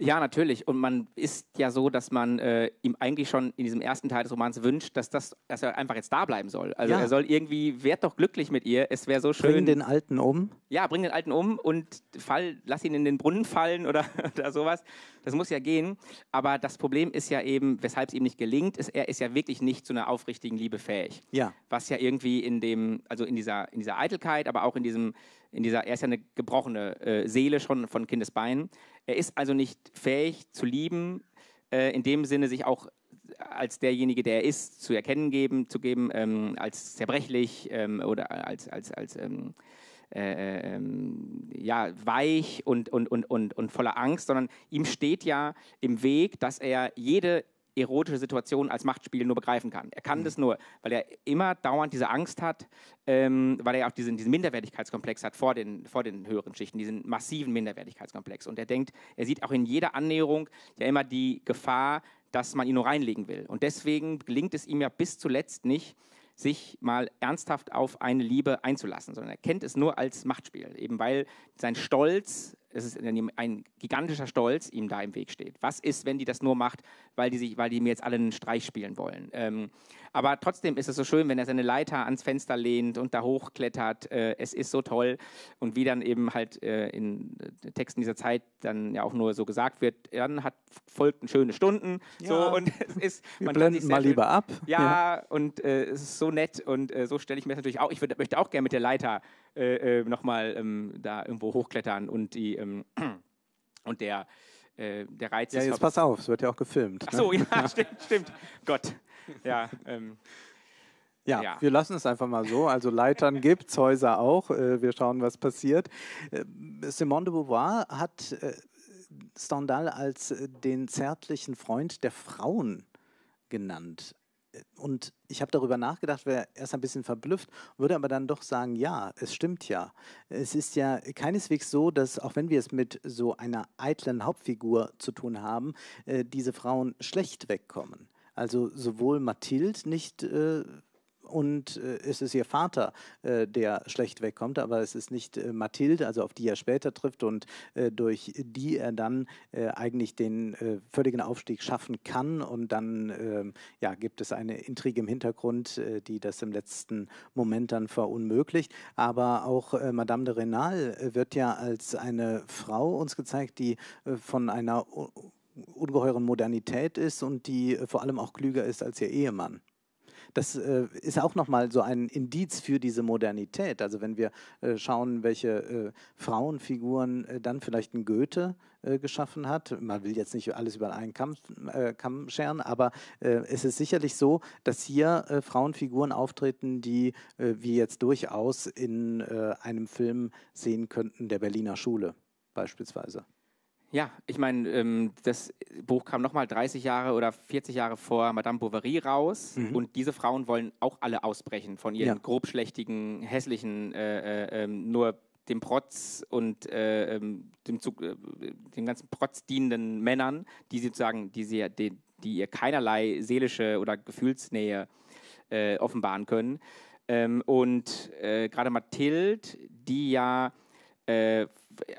Ja, natürlich. Und man ist ja so, dass man äh, ihm eigentlich schon in diesem ersten Teil des Romans wünscht, dass, das, dass er einfach jetzt da bleiben soll. Also ja. er soll irgendwie, werd doch glücklich mit ihr, es wäre so schön. Bring den
Alten um.
Ja, bring den Alten um und fall, lass ihn in den Brunnen fallen oder, *laughs* oder sowas. Das muss ja gehen. Aber das Problem ist ja eben, weshalb es ihm nicht gelingt, ist, er ist ja wirklich nicht zu einer aufrichtigen Liebe fähig. Ja. Was ja irgendwie in dem, also in dieser, in dieser Eitelkeit, aber auch in diesem, in dieser, er ist ja eine gebrochene äh, Seele schon von Kindesbeinen er ist also nicht fähig zu lieben, äh, in dem Sinne sich auch als derjenige, der er ist, zu erkennen geben, zu geben, ähm, als zerbrechlich ähm, oder als, als, als ähm, äh, äh ähm, ja, weich und, und, und, und, und voller Angst, sondern ihm steht ja im Weg, dass er jede erotische Situationen als Machtspiel nur begreifen kann. Er kann mhm. das nur, weil er immer dauernd diese Angst hat, ähm, weil er auch diesen, diesen Minderwertigkeitskomplex hat vor den, vor den höheren Schichten, diesen massiven Minderwertigkeitskomplex. Und er denkt, er sieht auch in jeder Annäherung ja immer die Gefahr, dass man ihn nur reinlegen will. Und deswegen gelingt es ihm ja bis zuletzt nicht, sich mal ernsthaft auf eine Liebe einzulassen, sondern er kennt es nur als Machtspiel, eben weil sein Stolz das ist ein gigantischer Stolz, ihm da im Weg steht. Was ist, wenn die das nur macht, weil die, sich, weil die mir jetzt alle einen Streich spielen wollen? Ähm, aber trotzdem ist es so schön, wenn er seine Leiter ans Fenster lehnt und da hochklettert. Äh, es ist so toll. Und wie dann eben halt äh, in äh, Texten dieser Zeit dann ja auch nur so gesagt wird, dann hat, folgten schöne Stunden. Ja. So, und *laughs* es ist, Wir blenden mal lieber ab. Ja, ja. und äh, es ist so nett und äh, so stelle ich mir das natürlich auch. Ich würd, möchte auch gerne mit der Leiter äh, äh nochmal ähm, da irgendwo hochklettern und die ähm, *clears throat* und der, äh, der Reiz ja, ist. Ja, jetzt pass auf, es wird ja auch gefilmt. Ach ne? so, ja, *laughs* *laughs* stimmt, stimmt. Gott. Ja, ähm,
ja, ja, wir lassen es einfach mal so. Also Leitern *laughs* gibt es, Häuser auch. Äh, wir schauen, was passiert. Äh, Simone de Beauvoir hat äh, Stendhal als äh, den zärtlichen Freund der Frauen genannt und ich habe darüber nachgedacht, wäre erst ein bisschen verblüfft, würde aber dann doch sagen, ja, es stimmt ja. Es ist ja keineswegs so, dass auch wenn wir es mit so einer eitlen Hauptfigur zu tun haben, äh, diese Frauen schlecht wegkommen. Also sowohl Mathilde nicht äh, und äh, es ist ihr Vater, äh, der schlecht wegkommt, aber es ist nicht äh, Mathilde, also auf die er später trifft und äh, durch die er dann äh, eigentlich den äh, völligen Aufstieg schaffen kann. Und dann ähm, ja, gibt es eine Intrige im Hintergrund, die das im letzten Moment dann verunmöglicht. Aber auch Madame de Renal wird ja als eine Frau uns gezeigt, die von einer ungeheuren Modernität ist und die vor allem auch klüger ist als ihr Ehemann das äh, ist auch nochmal so ein Indiz für diese Modernität. Also wenn wir äh, schauen, welche äh, Frauenfiguren äh, dann vielleicht ein Goethe äh, geschaffen hat. Man will jetzt nicht alles über einen Kamm, Kamm scheren, aber es ist sicherlich so, dass hier Frauenfiguren auftreten, die wir jetzt durchaus in einem Film sehen könnten, der Berliner Schule beispielsweise.
Ja, ich meine, ähm, das Buch kam nochmal 30 Jahre oder 40 Jahre vor Madame Bovary raus mhm. und diese Frauen wollen auch alle ausbrechen von ihren ja. grobschlächtigen, hässlichen, äh, äh, ähm, nur dem Protz und äh, ähm, dem, Zug, äh, dem ganzen Protz dienenden Männern, die sozusagen, die, sie, die, die ihr keinerlei seelische oder Gefühlsnähe äh, offenbaren können. Ähm, und äh, gerade Mathilde, die ja äh,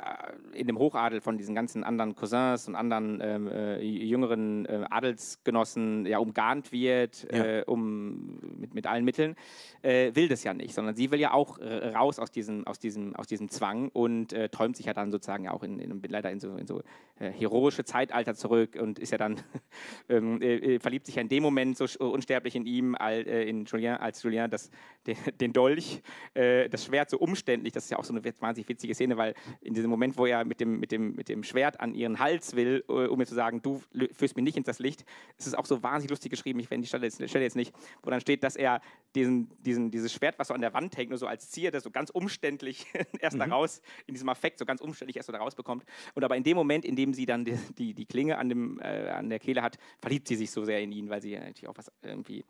in dem Hochadel von diesen ganzen anderen Cousins und anderen ähm, äh, jüngeren äh, Adelsgenossen ja umgarnt wird, ja. Äh, um, mit, mit allen Mitteln, äh, will das ja nicht, sondern sie will ja auch raus aus diesem, aus diesem, aus diesem Zwang und träumt sich ja dann sozusagen auch in, in leider in so, in so heroische Zeitalter zurück und ist ja dann, *laughs* ähm, verliebt sich ja in dem Moment so unsterblich in ihm, all, in Julien, als Julien das, *laughs* den, den Dolch, das Schwert so umständlich, das ist ja auch so eine wahnsinnig witzige Szene, weil in diesem Moment, wo er mit dem, mit dem, mit dem Schwert an ihren Hals will, äh, um ihr zu sagen, du führst mich nicht ins das Licht, es auch so wahnsinnig lustig geschrieben, ich werde die Stelle jetzt, Stelle jetzt nicht, wo dann steht, dass er diesen, diesen, dieses Schwert, was so an der Wand hängt, nur so als Zier, das so ganz umständlich *laughs* erst mhm. daraus, in diesem Affekt, so ganz umständlich erst so daraus bekommt. Und aber in dem Moment, in dem sie dann die, die, die Klinge an, dem, äh, an der Kehle hat, verliebt sie sich so sehr in ihn, weil sie natürlich auch was irgendwie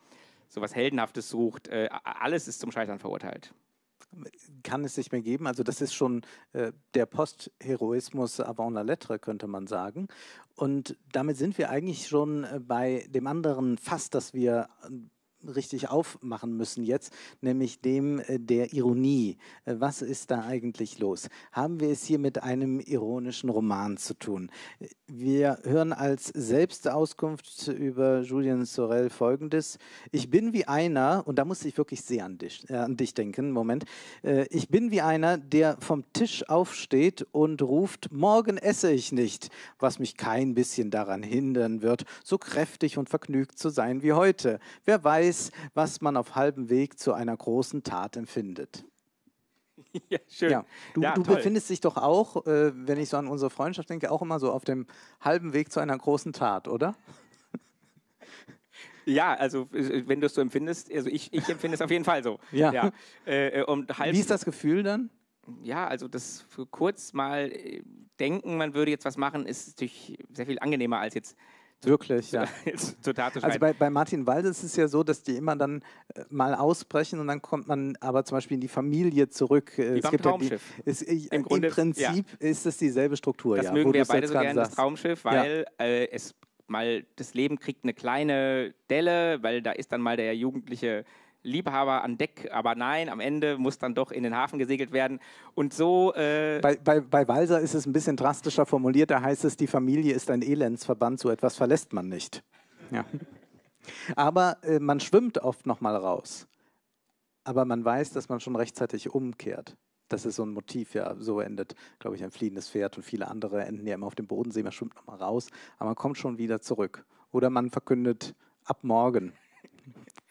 so was Heldenhaftes sucht. Äh, alles ist zum Scheitern verurteilt
kann es nicht mehr geben. Also das ist schon äh, der Postheroismus avant la lettre, könnte man sagen. Und damit sind wir eigentlich schon äh, bei dem anderen Fass, das wir äh, richtig aufmachen müssen jetzt, nämlich dem äh, der Ironie. Äh, was ist da eigentlich los? Haben wir es hier mit einem ironischen Roman zu tun? Wir hören als Selbstauskunft über Julien Sorel folgendes. Ich bin wie einer, und da muss ich wirklich sehr an dich, äh, an dich denken, Moment. Äh, ich bin wie einer, der vom Tisch aufsteht und ruft, morgen esse ich nicht, was mich kein bisschen daran hindern wird, so kräftig und vergnügt zu sein wie heute. Wer weiß, weiß, was man auf halbem Weg zu einer großen Tat empfindet. *laughs* Ja, schön. Ja. Du, ja, du befindest dich doch auch, äh, wenn ich so an unsere Freundschaft denke, auch immer so auf dem halben Weg zu einer großen Tat, oder?
*laughs* Ja, also äh, wenn du es so empfindest, also ich, ich empfinde es auf jeden Fall so. *laughs* Ja. ja. Äh, äh halb, Wie ist das Gefühl dann? Ja, also das für kurz mal äh, denken, man würde jetzt was machen, ist natürlich sehr viel angenehmer als jetzt Wirklich, *laughs* ja. Total also bei,
bei Martin Walde ist es ja so, dass die immer dann äh, mal ausbrechen und dann kommt man aber zum Beispiel in die Familie zurück. Äh, Wie es beim gibt Traumschiff. Ja die, ist, äh, Im, Grunde, Im, Prinzip ja. ist das dieselbe Struktur. Das ja, mögen wir beide so gerne, das Traumschiff, weil
ja. Äh, es mal, das Leben kriegt eine kleine Delle, weil da ist dann mal der Jugendliche Liebhaber an Deck, aber nein, am Ende muss dann doch in den Hafen gesegelt werden. Und so. Äh bei,
bei, bei Walser ist es ein bisschen drastischer formuliert, da heißt es, die Familie ist ein Elendsverband, so etwas verlässt man nicht. Ja. Aber äh, man schwimmt oft nochmal raus. Aber man weiß, dass man schon rechtzeitig umkehrt. Das ist so ein Motiv, ja. So endet, glaube ich, ein fliehendes Pferd und viele andere enden ja immer auf dem Bodensee. Man schwimmt nochmal raus, aber man kommt schon wieder zurück. Oder man verkündet ab morgen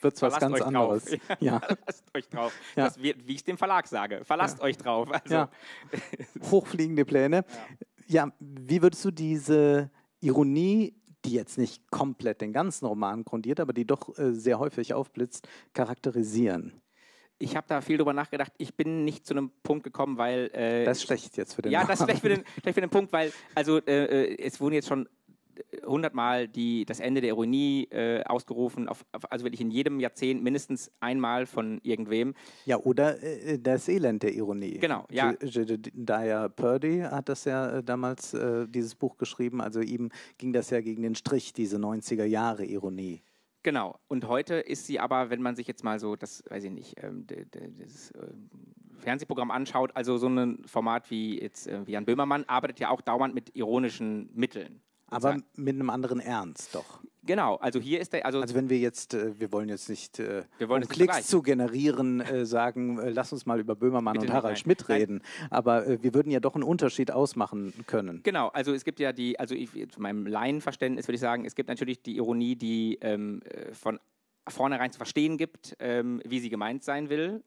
wird es was ganz anderes. Drauf. *laughs* Ja,
Verlasst euch drauf. Ja. Das wird, wie ich dem Verlag sage, verlasst ja. euch drauf. Also.
*laughs* *laughs* Hochfliegende Pläne. Ja. wie würdest du diese Ironie, die jetzt nicht komplett den ganzen Roman grundiert, aber die doch äh, sehr häufig aufblitzt, charakterisieren?
ich habe da viel drüber nachgedacht. Ich bin nicht zu einem Punkt gekommen, weil. Äh, das ist schlecht
jetzt für den Ja, das ist schlecht für den,
schlecht für den Punkt, weil, also, äh, äh es wurden jetzt schon hundertmal die, das Ende der Ironie äh, ausgerufen, auf, auf, also wirklich in jedem Jahrzehnt mindestens einmal
von irgendwem. Ja, oder äh, das Elend der Ironie. Genau, ja. Daya Purdy hat das ja äh, damals, äh, dieses Buch geschrieben, also ihm ging das ja gegen den Strich, diese 90er-Jahre-Ironie.
Genau. Und heute ist sie aber, wenn man sich jetzt mal so das, weiß ich nicht, ähm, das äh, Fernsehprogramm anschaut, also so ein Format wie jetzt äh, Jan Böhmermann arbeitet ja auch dauernd mit ironischen Mitteln.
Aber mit einem anderen Ernst doch. Genau, also hier ist der. Also, also wenn wir jetzt, äh, wir wollen jetzt nicht, äh, wir wollen um Klicks gleich. zu generieren, äh, sagen, äh, lass uns mal über Böhmermann Bitte und Harald nein, Schmidt reden. Aber äh, wir würden ja doch einen Unterschied ausmachen können.
Genau, also es gibt ja die, also ich, zu meinem Laienverständnis würde ich sagen, es gibt natürlich die Ironie, die ähm, äh, von vornherein zu verstehen gibt, ähm, wie sie gemeint sein will.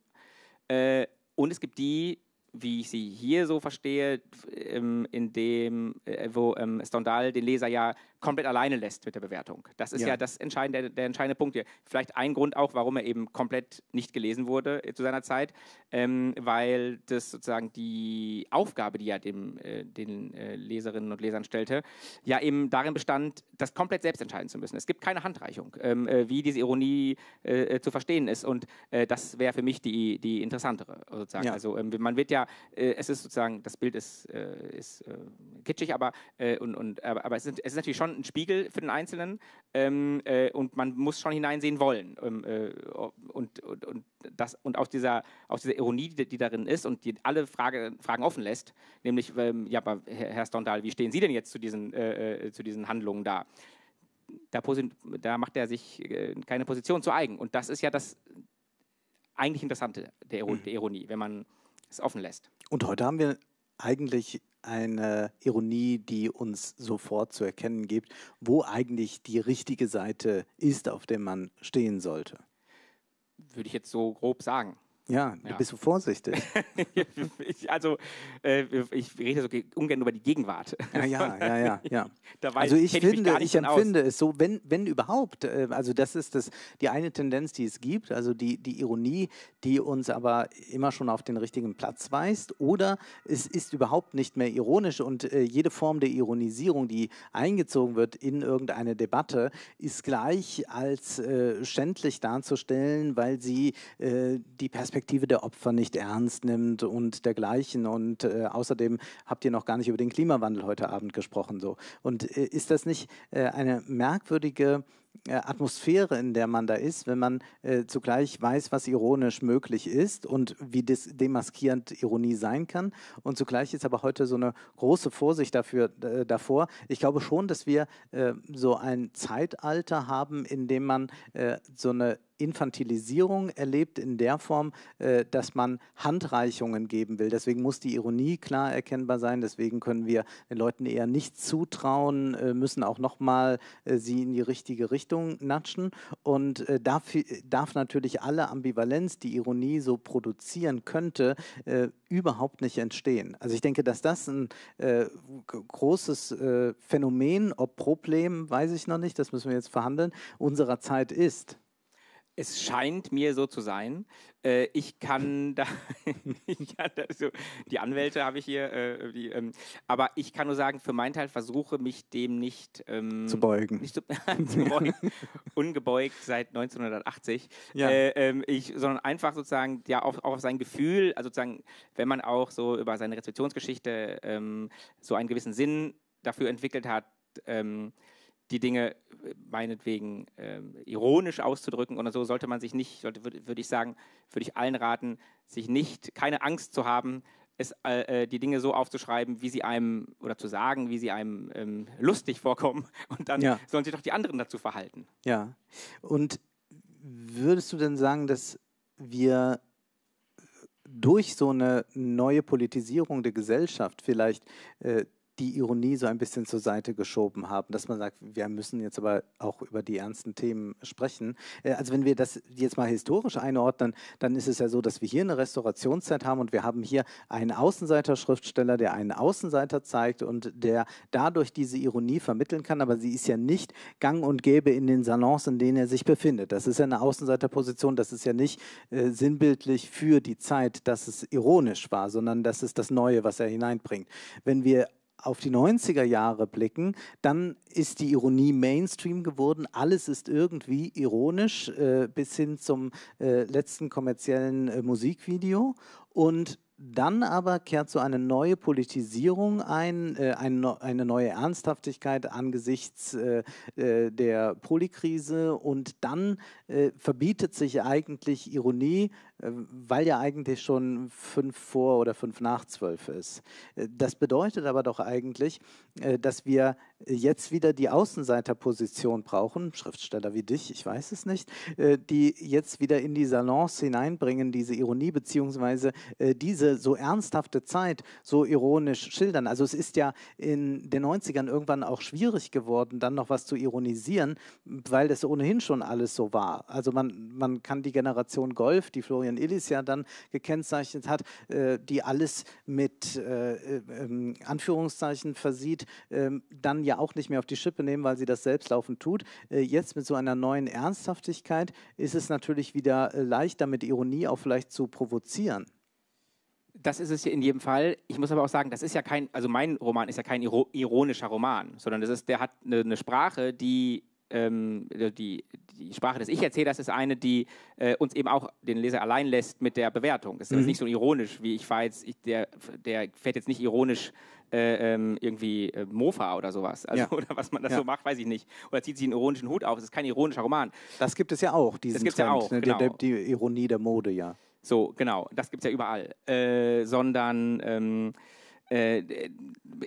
und es gibt die, wie ich sie hier so verstehe, ähm, in dem, äh, wo ähm, Stondal den Leser ja komplett alleine lässt mit der Bewertung. Das ist ja, ja das entscheidende, der, der, entscheidende Punkt hier. Vielleicht ein Grund auch, warum er eben komplett nicht gelesen wurde äh, zu seiner Zeit, ähm, weil das sozusagen die Aufgabe, die er dem, äh, den äh, Leserinnen und Lesern stellte, ja eben darin bestand, das komplett selbst entscheiden zu müssen. Es gibt keine Handreichung, ähm, äh, wie diese Ironie äh, äh, zu verstehen ist und das wäre für mich die, die interessantere sozusagen. Ja. Also ähm, man wird ja, es ist sozusagen, das Bild ist, ist kitschig, aber, und, und, aber, aber es, ist, es ist natürlich schon schon ein Spiegel für den Einzelnen ähm, äh, und man muss schon hineinsehen wollen. Ähm, äh, und, und, und, das, und aus, dieser, aus dieser Ironie, die, die darin ist und die alle Frage, Fragen offen lässt, nämlich, ähm, ja, aber Herr Stondal, wie stehen Sie denn jetzt zu diesen, äh, äh zu diesen Handlungen da? Da, da macht er sich äh, keine Position zu eigen. Und das ist ja das eigentlich Interessante der, mhm. Ironie, mhm. wenn man es offen lässt.
Und heute haben wir eigentlich eine Ironie, die uns sofort zu erkennen gibt, wo eigentlich die richtige Seite ist, auf der man stehen sollte.
Würde ich jetzt so grob sagen.
Ja, du bist so vorsichtig.
ich, *laughs* also, äh, ich rede so ungern über die Gegenwart. Ja, ja, ja, ja. ja. *laughs* also ich finde, ich, ich empfinde
es so, wenn, wenn überhaupt, äh, also das ist das, die eine Tendenz, die es gibt, also die, die Ironie, die uns aber immer schon auf den richtigen Platz weist, oder es ist überhaupt nicht mehr ironisch und äh, jede Form der Ironisierung, die eingezogen wird in irgendeine Debatte, ist gleich als äh, schändlich darzustellen, weil sie äh, die Perspektive Perspektive der Opfer nicht ernst nimmt und dergleichen. Und äh, außerdem habt ihr noch gar nicht über den Klimawandel heute Abend gesprochen. So. Und äh, ist das nicht äh, eine merkwürdige äh, Atmosphäre, in der man da ist, wenn man äh, zugleich weiß, was ironisch möglich ist und wie demaskierend Ironie sein kann. Und zugleich ist aber heute so eine große Vorsicht dafür, äh, davor. Ich glaube schon, dass wir äh, so ein Zeitalter haben, in dem man äh, so eine Infantilisierung erlebt in der Form, äh, dass man Handreichungen geben will. Deswegen muss die Ironie klar erkennbar sein. Deswegen können wir den Leuten eher nicht zutrauen, äh, müssen auch nochmal äh, sie in die richtige Richtung Richtung natschen und äh, darf, äh, darf natürlich alle Ambivalenz, die Ironie so produzieren könnte, äh, überhaupt nicht entstehen. Also ich denke, dass das ein äh, großes äh, Phänomen, ob Problem, weiß ich noch nicht, das müssen wir jetzt verhandeln, unserer Zeit ist
es scheint mir so zu sein. Äh, ich kann *laughs* da, ja, so, die Anwälte habe ich hier, äh, die, ähm, aber ich kann nur sagen, für meinen Teil versuche mich dem nicht ähm, zu beugen. Nicht zu, *laughs* zu beugen ungebeugt seit 1980. Ja. Äh, ähm, ich, sondern einfach sozusagen ja, auch, auf sein Gefühl, also sozusagen, wenn man auch so über seine Rezeptionsgeschichte ähm, so einen gewissen Sinn dafür entwickelt hat, ähm, die Dinge äh, meinetwegen ähm, ironisch auszudrücken oder so, sollte man sich nicht, würde würd ich sagen, würde ich allen raten, sich nicht, keine Angst zu haben, es, äh, äh, die Dinge so aufzuschreiben, wie sie einem, oder zu sagen, wie sie einem ähm, lustig vorkommen. *laughs* Und dann ja. sollen sich doch die anderen dazu verhalten.
Ja. Und würdest du denn sagen, dass wir durch so eine neue Politisierung der Gesellschaft vielleicht äh, die Ironie so ein bisschen zur Seite geschoben haben, dass man sagt, wir müssen jetzt aber auch über die ernsten Themen sprechen. Äh, also wenn wir das jetzt mal historisch einordnen, dann ist es ja so, dass wir hier eine Restaurationszeit haben und wir haben hier einen Außenseiter-Schriftsteller, der einen Außenseiter zeigt und der dadurch diese Ironie vermitteln kann, aber sie ist ja nicht gang und gäbe in den Salons, in denen er sich befindet. Das ist ja eine Außenseiterposition, das ist ja nicht äh, sinnbildlich für die Zeit, dass es ironisch war, sondern das ist das Neue, was er hineinbringt. Wenn wir auf die 90er Jahre blicken, dann ist die Ironie Mainstream geworden. Alles ist irgendwie ironisch, äh, bis hin zum äh, letzten kommerziellen äh, Musikvideo. Und dann aber kehrt so eine neue Politisierung ein, äh, eine, eine, neue Ernsthaftigkeit angesichts äh, äh der Polykrise und dann äh, verbietet sich eigentlich Ironie äh, weil ja eigentlich schon fünf vor oder fünf nach zwölf ist. Äh, das bedeutet aber doch eigentlich, äh, dass wir jetzt wieder die Außenseiterposition brauchen, Schriftsteller wie dich, ich weiß es nicht, die jetzt wieder in die Salons hineinbringen, diese Ironie beziehungsweise diese so ernsthafte Zeit so ironisch schildern. Also es ist ja in den 90ern irgendwann auch schwierig geworden, dann noch was zu ironisieren, weil das ohnehin schon alles so war. Also man, man kann die Generation Golf, die Florian Herrn Illis ja dann gekennzeichnet hat, äh, die alles mit äh, äh, ähm, Anführungszeichen versieht, ähm, dann ja auch nicht mehr auf die Schippe nehmen, weil sie das selbst laufend tut. jetzt mit so einer neuen Ernsthaftigkeit ist es natürlich wieder leichter, mit Ironie auch vielleicht zu provozieren.
Das ist es in jedem Fall. Ich muss aber auch sagen, das ist ja kein, also mein Roman ist ja kein ironischer Roman, sondern das ist, der hat eine, eine Sprache, die ähm, äh, die, die Sprache des ich erzähle, das ist eine, die äh, uns eben auch den Leser allein lässt mit der Bewertung. Das ist mhm. nicht so ironisch, wie ich fahre jetzt, ich, der, der fährt jetzt nicht ironisch äh, ähm, irgendwie äh, Mofa oder sowas. Also, ja. *laughs* Oder was man das ja. so macht, weiß ich nicht. Oder zieht sich einen ironischen Hut auf. Es ist kein ironischer Roman.
Das gibt es ja auch, diesen Trend, ja auch, ne? genau. die, die, Ironie der Mode, ja.
So, genau. Das gibt es ja überall. Äh, sondern... Ähm, äh, äh,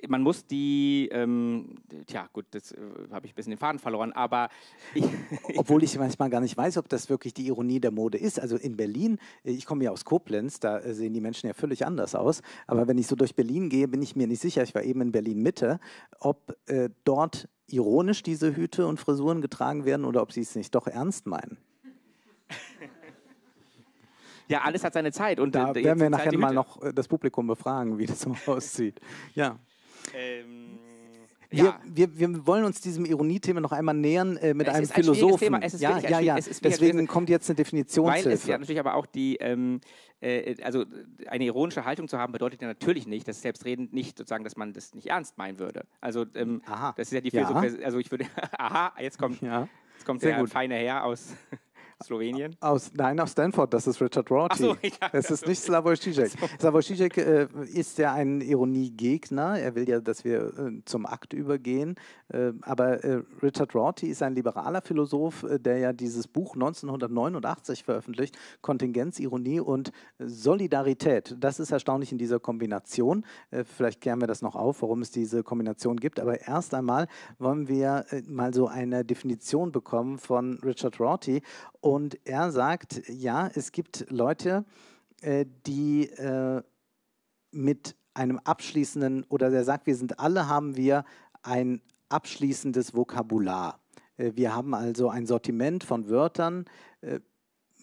man muss die, ähm, tja gut, das äh, habe ich ein bisschen den Faden verloren, aber...
Ich *laughs* Obwohl ich manchmal gar nicht weiß, ob das wirklich die Ironie der Mode ist. Also in Berlin, äh, ich komme ja aus Koblenz, da sehen die Menschen ja völlig anders aus, aber wenn ich so durch Berlin gehe, bin ich mir nicht sicher, ich war eben in Berlin Mitte, ob äh, dort ironisch diese Hüte und Frisuren getragen werden oder ob sie es nicht doch ernst meinen
ja, alles hat seine Zeit. Und da werden wir nachher mal noch
äh, das Publikum befragen, wie das *laughs* so aussieht. Ja. Ähm, ja. wir, wir, wir, wollen uns diesem Ironiethema noch einmal nähern äh, mit es einem Philosophen. Ein es ist ja, ja, ja. Es ist Deswegen kommt jetzt eine Definition. Weil es ja natürlich aber auch
die, ähm, äh, also eine ironische Haltung zu haben, bedeutet ja natürlich nicht, dass selbstredend nicht sozusagen, dass man das nicht ernst meinen würde. Also ähm, aha. das ist ja die Philosophie. Ja. Also ich würde, *laughs* aha, jetzt kommt, ja. jetzt kommt Sehr der gut. Feine her aus. Slowenien?
Aus, nein, aus Stanford, das ist Richard Rorty. So, *laughs* ja, das ist nicht Slavoj Žižek. So. Slavoj Žižek äh, ist ja ein Ironiegegner. Er will ja, dass wir äh, zum Akt übergehen. Äh, aber äh, Richard Rorty ist ein liberaler Philosoph, äh, der ja dieses Buch 1989 veröffentlicht, Kontingenz, Ironie und Solidarität. Das ist erstaunlich in dieser Kombination. Äh, vielleicht klären wir das noch auf, warum es diese Kombination gibt. Aber erst einmal wollen wir mal so eine Definition bekommen von Richard Rorty und er sagt, ja, es gibt Leute, äh, die äh, mit einem abschließenden, oder er sagt, wir sind alle, haben wir ein abschließendes Vokabular. Äh, wir haben also ein Sortiment von Wörtern,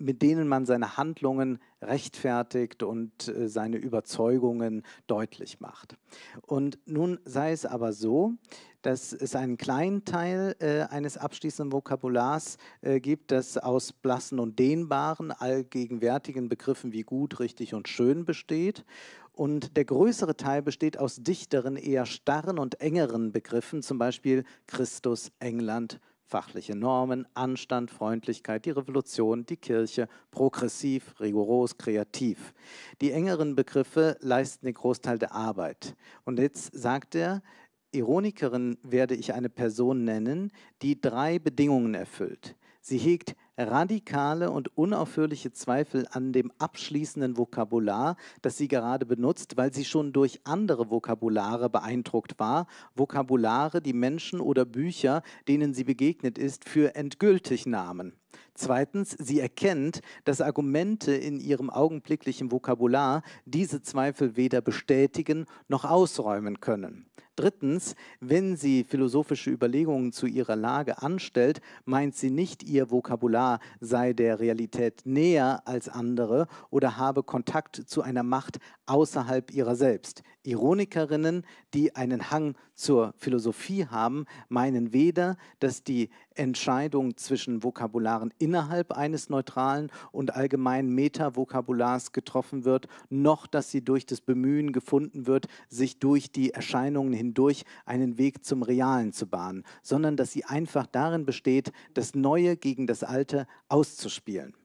mit denen man seine Handlungen rechtfertigt und äh, seine Überzeugungen deutlich macht. Und nun sei es aber so, dass es einen kleinen Teil äh, eines abschließenden Vokabulars äh, gibt, das aus blassen und dehnbaren, allgegenwärtigen Begriffen wie gut, richtig und schön besteht. Und der größere Teil besteht aus dichteren, eher starren und engeren Begriffen, zum Beispiel Christus, England, fachliche Normen, Anstand, Freundlichkeit, die Revolution, die Kirche, progressiv, rigoros, kreativ. Die engeren Begriffe leisten den Großteil der Arbeit. Und jetzt sagt er, Ironikerin werde ich eine Person nennen, die drei Bedingungen erfüllt. Sie hegt radikale und unaufhörliche Zweifel an dem abschließenden Vokabular, das sie gerade benutzt, weil sie schon durch andere Vokabulare beeindruckt war, Vokabulare, die Menschen oder Bücher, denen sie begegnet ist, für endgültig nahmen. Zweitens, sie erkennt, dass Argumente in ihrem augenblicklichen Vokabular diese Zweifel weder bestätigen noch ausräumen können drittens, wenn sie philosophische Überlegungen zu ihrer Lage anstellt, meint sie nicht, ihr Vokabular sei der Realität näher als andere oder habe Kontakt zu einer Macht außerhalb ihrer selbst. Ironikerinnen, die einen Hang zur Philosophie haben, meinen weder, dass die Entscheidung zwischen Vokabularen innerhalb eines neutralen und allgemeinen Metavokabulars getroffen wird, noch dass sie durch das Bemühen gefunden wird, sich durch die Erscheinungen hindurch einen Weg zum Realen zu bahnen, sondern dass sie einfach darin besteht, das Neue gegen das Alte auszuspielen.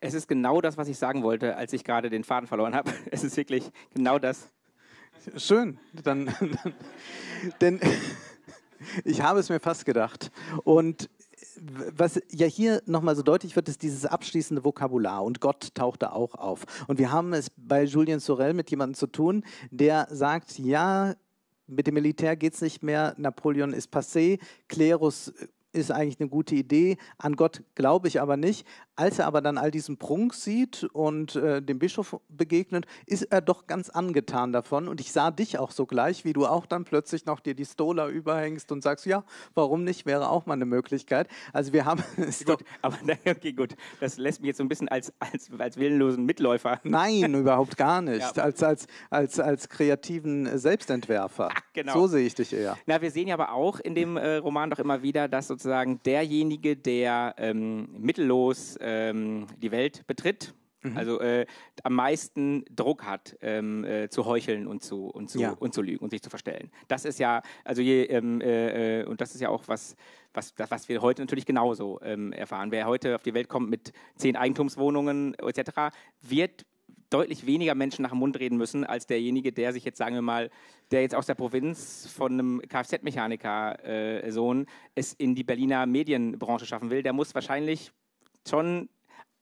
Es ist genau das, was ich sagen wollte, als ich gerade den Faden verloren habe. *laughs* Es ist wirklich genau das.
Schön, dann, *laughs* dann denn ich habe es mir fast gedacht. Und was ja hier nochmal so deutlich wird, ist dieses abschließende Vokabular und Gott taucht da auch auf. Und wir haben es bei Julien Sorel mit jemandem zu tun, der sagt, ja, mit dem Militär geht es nicht mehr, Napoleon ist passé, Klerus ist eigentlich eine gute Idee, an Gott glaube ich aber nicht, als er aber dann all diesen Prunk sieht und äh, dem Bischof begegnet, ist er doch ganz angetan davon. Und ich sah dich auch so gleich, wie du auch dann plötzlich noch dir die Stola überhängst und sagst, ja, warum nicht, wäre auch mal eine Möglichkeit. Also wir haben... Ist *laughs* gut, aber *laughs* okay, gut, das lässt mich jetzt so ein bisschen als, als, als
willenlosen Mitläufer... *laughs* Nein, überhaupt
gar nicht. Ja. Als, als, als, als kreativen Selbstentwerfer. Ach, genau. So sehe ich dich eher.
Na, wir sehen ja aber auch in dem äh, Roman doch immer wieder, dass sozusagen derjenige, der ähm, mittellos... Äh, ähm, die Welt betritt. Mhm. Also äh, am meisten Druck hat, ähm, äh, zu heucheln und zu, und, zu, ja. und zu lügen und sich zu verstellen. Das ist ja, also je, ähm, äh, und das ist ja auch was, was, das, was wir heute natürlich genauso ähm, erfahren. Wer heute auf die Welt kommt mit zehn Eigentumswohnungen etc., wird deutlich weniger Menschen nach dem Mund reden müssen, als derjenige, der sich jetzt, sagen wir mal, der jetzt aus der Provinz von einem Kfz-Mechaniker-Sohn äh, es in die Berliner Medienbranche schaffen will. Der muss wahrscheinlich schon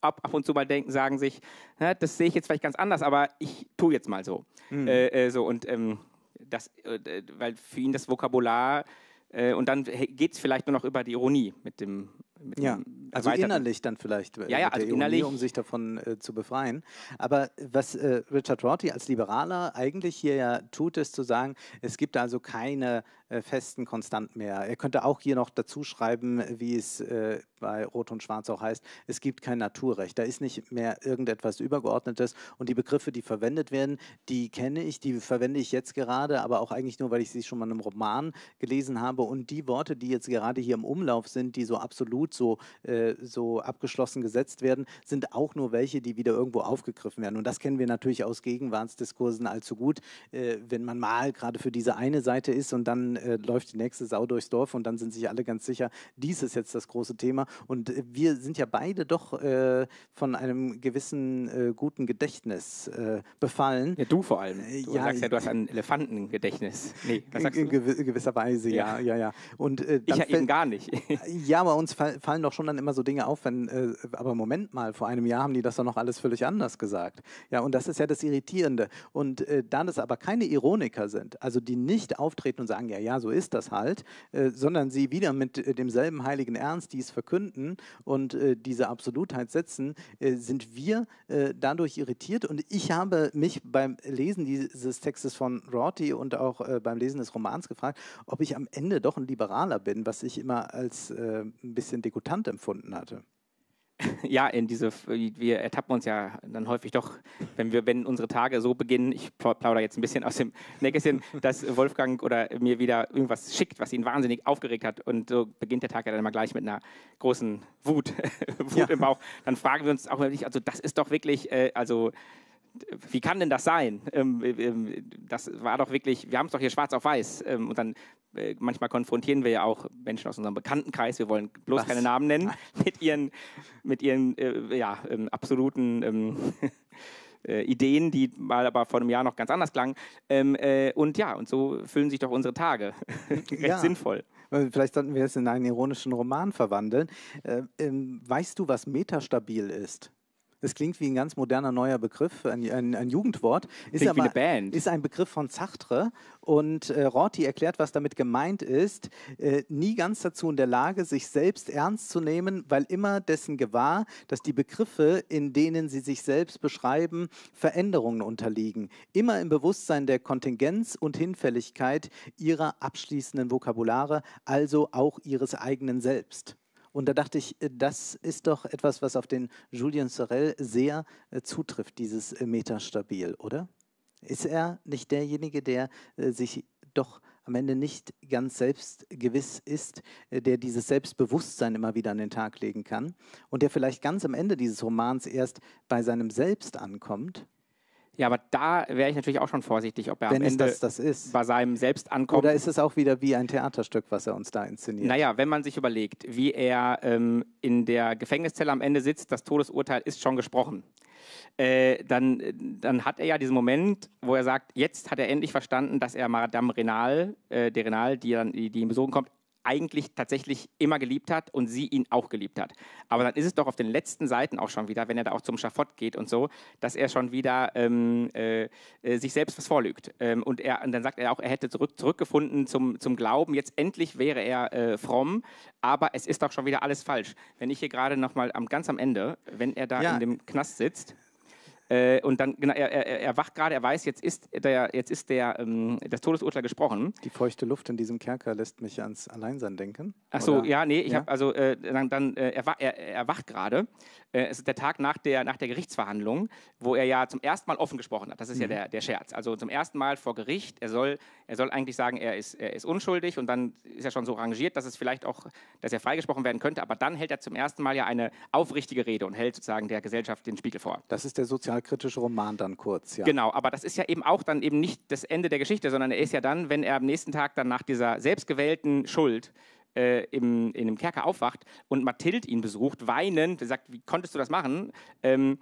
ab, ab und zu mal denken, sagen sich, na, das sehe ich jetzt vielleicht ganz anders, aber ich tue jetzt mal so. Mhm. Äh, äh so und ähm, das, äh, weil für ihn das Vokabular äh, und dann geht es vielleicht nur noch über die Ironie mit dem. Mit ja, also innerlich
dann vielleicht. Äh, ja, ja, also Ironie, innerlich. Um sich davon äh, zu befreien. Aber was Richard Rorty als Liberaler eigentlich hier ja tut, ist zu sagen, es gibt also keine äh, festen Konstanten mehr. Er könnte auch hier noch dazu schreiben, wie es äh, bei Rot und Schwarz auch heißt, es gibt kein Naturrecht. Da ist nicht mehr irgendetwas Übergeordnetes. Und die Begriffe, die verwendet werden, die kenne ich, die verwende ich jetzt gerade, aber auch eigentlich nur, weil ich sie schon mal in einem Roman gelesen habe. Und die Worte, die jetzt gerade hier im Umlauf sind, die so absolut so, äh, so abgeschlossen gesetzt werden, sind auch nur welche, die wieder irgendwo aufgegriffen werden. Und das kennen wir natürlich aus Gegenwartsdiskursen allzu gut, wenn man mal gerade für diese eine Seite ist und dann äh, läuft die nächste Sau durchs Dorf und dann sind sich alle ganz sicher, dies ist jetzt das große Thema. Und äh, wir sind ja beide doch äh, von einem gewissen äh, guten Gedächtnis äh, befallen. Ja, du vor allem. Äh, du ja, sagst ja, du hast ein Elefantengedächtnis. Nee, was sagst du? In gewisser Weise, ja, ja, ja. ja. Und, ich ja eben gar nicht. *laughs* ja, bei uns fall fallen doch schon dann immer so Dinge auf, wenn, aber Moment mal, vor einem Jahr haben die das doch noch alles völlig anders gesagt. Ja, und das ist ja das Irritierende. Und da das aber keine Ironiker sind, also die nicht auftreten und sagen, ja, ja, ja, so ist das halt, äh, sondern sie wieder mit äh, demselben heiligen Ernst dies verkünden und äh, diese Absolutheit setzen, äh, sind wir dadurch irritiert. Und ich habe mich beim Lesen dieses Textes von Rorty und auch beim Lesen des Romans gefragt, ob ich am Ende doch ein Liberaler bin, was ich immer als ein bisschen dekutant empfunden hatte.
*laughs* ja, in diese, wir ertappen uns ja dann häufig doch, wenn wir, wenn unsere Tage so beginnen, ich plaudere jetzt ein bisschen aus dem *laughs* Nähkästchen, dass Wolfgang oder mir wieder irgendwas schickt, was ihn wahnsinnig aufgeregt hat und so beginnt der Tag ja dann immer gleich mit einer großen Wut, *laughs* Wut ja. im Bauch. Dann fragen wir uns auch wirklich, also das ist doch wirklich, äh, also wie kann denn das sein? Ähm, äh, ähm, das war doch wirklich, wir haben es doch hier schwarz auf weiß. Ähm, und dann äh, manchmal konfrontieren wir ja auch Menschen aus unserem Bekanntenkreis, wir wollen bloß Was? keine Namen nennen, *laughs* mit ihren, mit ihren äh, ja, ähm, absoluten ähm, *laughs* äh, Ideen, die mal aber vor einem Jahr noch ganz anders klangen. Ähm, äh, und ja, und so füllen sich doch unsere Tage. *laughs* Recht ja. sinnvoll.
Vielleicht sollten wir es in einen ironischen Roman verwandeln. Äh, weißt du, was metastabil ist? Das klingt wie ein ganz moderner neuer Begriff, ein, ein, ein Jugendwort. Ist klingt aber, wie eine Band. Ist ein Begriff von Sartre und äh, Rorty erklärt, was damit gemeint ist. Äh, nie ganz dazu in der Lage, sich selbst ernst zu nehmen, weil immer dessen gewahr, dass die Begriffe, in denen sie sich selbst beschreiben, Veränderungen unterliegen. Immer im Bewusstsein der Kontingenz und Hinfälligkeit ihrer abschließenden Vokabulare, also auch ihres eigenen Selbst. Und da dachte ich, äh, das ist doch etwas, was auf den Julien Sorel sehr äh, zutrifft, dieses äh, Metastabil, oder? Ist er nicht derjenige, der sich doch am Ende nicht ganz selbstgewiss ist, der dieses Selbstbewusstsein immer wieder an den Tag legen kann und der vielleicht ganz am Ende dieses Romans erst bei seinem Selbst ankommt?
Ja, aber da wäre ich natürlich auch schon vorsichtig, ob er wenn am Ende das,
das ist. bei seinem selbst ankommt. Oder ist es auch wieder wie ein Theaterstück, was er uns da inszeniert? Naja, wenn man sich überlegt, wie
er ähm, in der Gefängniszelle am Ende sitzt, das Todesurteil ist schon gesprochen. Äh, dann, dann hat er ja diesen Moment, wo er sagt, jetzt hat er endlich verstanden, dass er Madame Renal, äh, der Renal, die, dann, die, die ihn besuchen kommt, eigentlich tatsächlich immer geliebt hat und sie ihn auch geliebt hat. Aber dann ist es doch auf den letzten Seiten auch schon wieder, wenn er da auch zum Schafott geht und so, dass er schon wieder ähm, äh, äh sich selbst was vorlügt. Ähm, und, er, und dann sagt er auch, er hätte zurück, zurückgefunden zum, zum Glauben. Jetzt endlich wäre er äh, fromm, aber es ist doch schon wieder alles falsch. Wenn ich hier gerade nochmal am, ganz am Ende, wenn er da ja. in dem Knast sitzt. Äh, und dann, genau, er, er, er wacht gerade, er weiß, jetzt ist, der, jetzt ist der, ähm, das Todesurteil
gesprochen. Die feuchte Luft in diesem Kerker lässt mich ans Alleinsein denken. Ach so, ja, nee, ich ja? habe, also,
äh, dann, dann äh, er, er, er wacht gerade. Äh, es ist der Tag nach der, nach der Gerichtsverhandlung, wo er ja zum ersten Mal offen gesprochen hat. Das ist mhm. ja der, der Scherz. Also zum ersten Mal vor Gericht. Er soll, er soll eigentlich sagen, er ist, er ist unschuldig und dann ist er schon so rangiert, dass es vielleicht auch, dass er freigesprochen werden könnte. Aber dann hält er zum ersten Mal ja eine aufrichtige Rede und hält sozusagen der Gesellschaft den Spiegel vor.
Das ist der soziale sozialkritische Roman dann kurz, ja. Genau,
aber das ist ja eben auch dann eben nicht das Ende der Geschichte, sondern er ist ja dann, wenn er am nächsten Tag dann nach dieser selbstgewählten Schuld äh, im, in einem Kerker aufwacht und Mathilde ihn besucht, weinend, sagt, wie konntest du das machen? Ähm,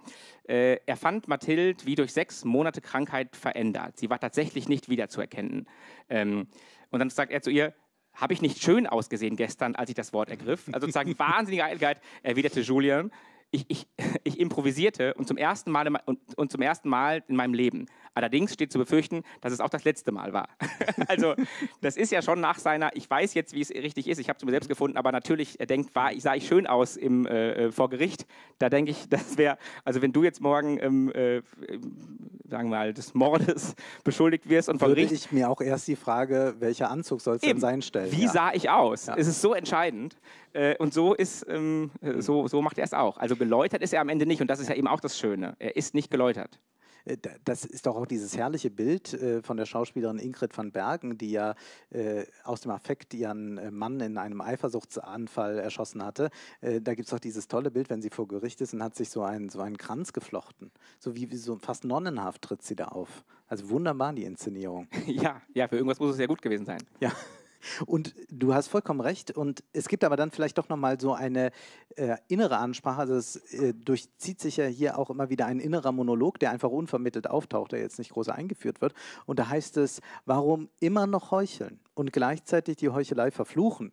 äh, er fand Mathilde wie durch sechs Monate Krankheit verändert. Sie war tatsächlich nicht wiederzuerkennen. Ähm, und dann sagt er zu ihr, habe ich nicht schön ausgesehen gestern, als ich das Wort ergriff? Also sozusagen *laughs* wahnsinnige Eitelkeit, erwiderte Julian ich, ich, *laughs* ich improvisierte und zum ersten Mal in, und, und zum ersten Mal in meinem Leben Allerdings steht zu befürchten, dass es auch das letzte Mal war. *laughs* also das ist ja schon nach seiner, ich weiß jetzt, wie es richtig ist, ich habe es mir selbst gefunden, aber natürlich, er denkt, war, sah ich schön aus im, äh, äh vor Gericht. Da denke ich, *laughs* das wäre, also wenn du jetzt morgen, ähm, äh, sagen wir mal, des Mordes *laughs* beschuldigt wirst und vor Würde Gericht...
ich mir auch erst die Frage, welcher Anzug soll es denn sein, stellen. Wie ja. sah ich
aus? Ja. Es ist so entscheidend. Äh, und so ist, ähm, äh, so, so macht er es auch. Also geläutert ist er am Ende nicht und das ist ja eben auch das Schöne. Er ist
nicht geläutert. Äh, das ist doch auch dieses herrliche Bild äh, von der Schauspielerin Ingrid van Bergen, die ja äh, aus dem Affekt ihren Mann in einem Eifersuchtsanfall erschossen hatte. Da gibt es doch dieses tolle Bild, wenn sie vor Gericht ist und hat sich so einen, so einen Kranz geflochten. So wie, wie so fast nonnenhaft tritt sie da auf. Also wunderbar die Inszenierung. *laughs* Ja,
ja, für irgendwas muss es ja gut gewesen sein. Ja.
Und du hast vollkommen recht. Und es gibt aber dann vielleicht doch nochmal so eine äh, innere Ansprache. Also es äh, durchzieht sich ja hier auch immer wieder ein innerer Monolog, der einfach unvermittelt auftaucht, der jetzt nicht groß eingeführt wird. Und da heißt es, warum immer noch heucheln und gleichzeitig die Heuchelei verfluchen?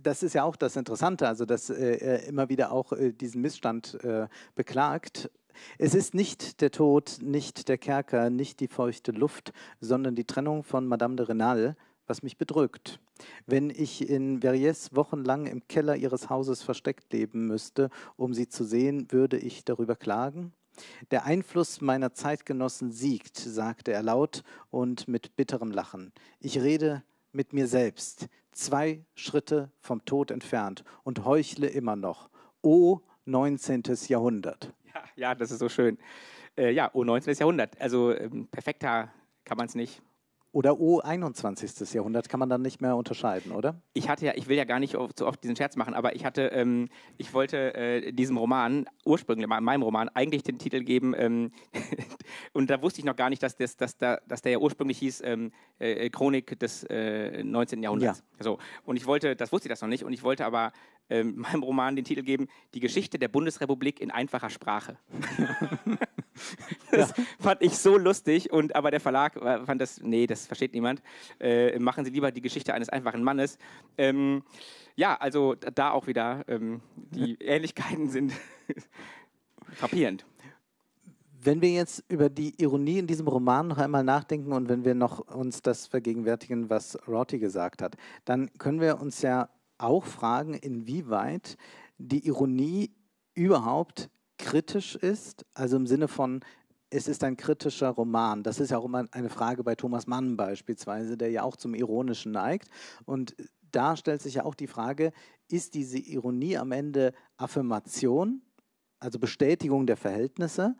das ist ja auch das Interessante, also dass äh, immer wieder auch äh, diesen Missstand äh, beklagt. Es ist nicht der Tod, nicht der Kerker, nicht die feuchte Luft, sondern die Trennung von Madame de Renal was mich bedrückt. Wenn ich in Verriers wochenlang im Keller ihres Hauses versteckt leben müsste, um sie zu sehen, würde ich darüber klagen? Der Einfluss meiner Zeitgenossen siegt, sagte er laut und mit bitterem Lachen. Ich rede mit mir selbst, zwei Schritte vom Tod entfernt und heuchle immer noch. O 19. Jahrhundert.
Ja, ja das ist so schön. Äh, ja, O 19. Jahrhundert. Also ähm, perfekter kann man es nicht
oder O 21. Jahrhundert kann man dann nicht mehr unterscheiden, oder?
Ich hatte ja, ich will ja gar nicht zu oft diesen Scherz machen, aber ich hatte, ähm, ich wollte äh, diesem Roman, ursprünglich mal meinem Roman, eigentlich den Titel geben, ähm, *laughs* und da wusste ich noch gar nicht, dass, das, dass, da, dass der ja ursprünglich hieß ähm, äh, Chronik des äh, 19. Jahrhunderts. Ja. So. Und ich wollte, das wusste ich das noch nicht, und ich wollte aber äh, *laughs* meinem Roman den Titel geben, Die Geschichte der Bundesrepublik in einfacher Sprache. *laughs* das ja. fand ich so lustig, und, aber der Verlag äh, fand das, nee, das versteht niemand. Äh, machen Sie lieber die Geschichte eines einfachen Mannes. Ähm, ja, also da auch wieder, ähm, die Ähnlichkeiten sind *laughs* frappierend.
Wenn wir jetzt über die Ironie in diesem Roman noch einmal nachdenken und wenn wir noch uns das vergegenwärtigen, was Rorty gesagt hat, dann können wir uns ja auch fragen, inwieweit die Ironie überhaupt kritisch ist, also im Sinne von, es ist ein kritischer Roman. Das ist ja auch immer eine Frage bei Thomas Mann beispielsweise, der ja auch zum Ironischen neigt. Und da stellt sich ja auch die Frage, ist diese Ironie am Ende Affirmation, also Bestätigung der Verhältnisse,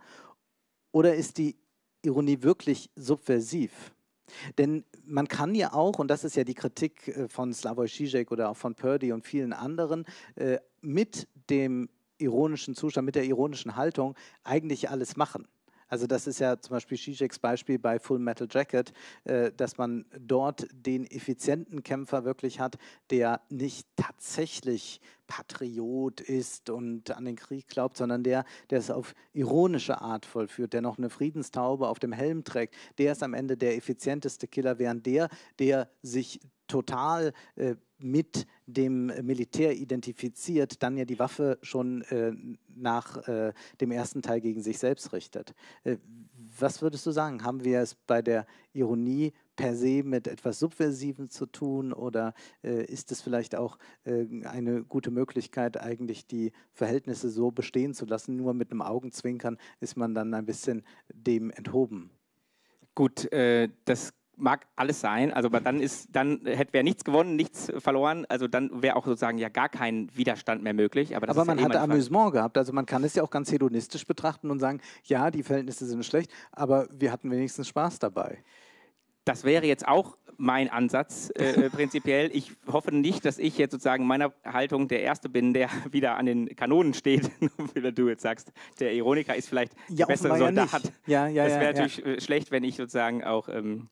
oder ist die Ironie wirklich subversiv? Denn man kann ja auch, und das ist ja die Kritik äh, von Slavoj Žižek oder auch von Purdy und vielen anderen, äh, mit dem ironischen Zustand, mit der ironischen Haltung eigentlich alles machen. Also das ist ja zum Beispiel Zizeks Beispiel bei Full Metal Jacket, äh, dass man dort den effizienten Kämpfer wirklich hat, der nicht tatsächlich Patriot ist und an den Krieg glaubt, sondern der, der es auf ironische Art vollführt, der noch eine Friedenstaube auf dem Helm trägt, der ist am Ende der effizienteste Killer, während der, der sich total äh, mit dem Militär identifiziert, dann ja die Waffe schon äh, nach äh, dem ersten Teil gegen sich selbst richtet. Äh, was würdest du sagen? Haben wir es bei der Ironie per se mit etwas Subversivem zu tun oder äh, ist es vielleicht auch äh, eine gute Möglichkeit, eigentlich die Verhältnisse so bestehen zu lassen? Nur mit einem Augenzwinkern ist man dann ein bisschen dem enthoben.
Gut, äh, das mag alles sein. Also, aber dann ist, dann hätte wer nichts gewonnen, nichts verloren. Also dann wäre auch sozusagen ja gar kein Widerstand mehr möglich. Aber, aber man ja eh hatte Amüsement
gehabt. Also man kann es ja auch ganz hedonistisch betrachten und sagen, ja, die Verhältnisse sind schlecht, aber wir hatten wenigstens Spaß dabei.
Das wäre jetzt auch mein Ansatz äh, äh prinzipiell. Ich hoffe nicht, dass ich jetzt sozusagen meiner Haltung der Erste bin, der *laughs* wieder an den Kanonen steht, *laughs* wie du jetzt sagst. Der Ironiker ist vielleicht ja, der bessere Soldat.
Ja, ja, ja, das wäre natürlich
äh, schlecht, wenn ich sozusagen auch ähm,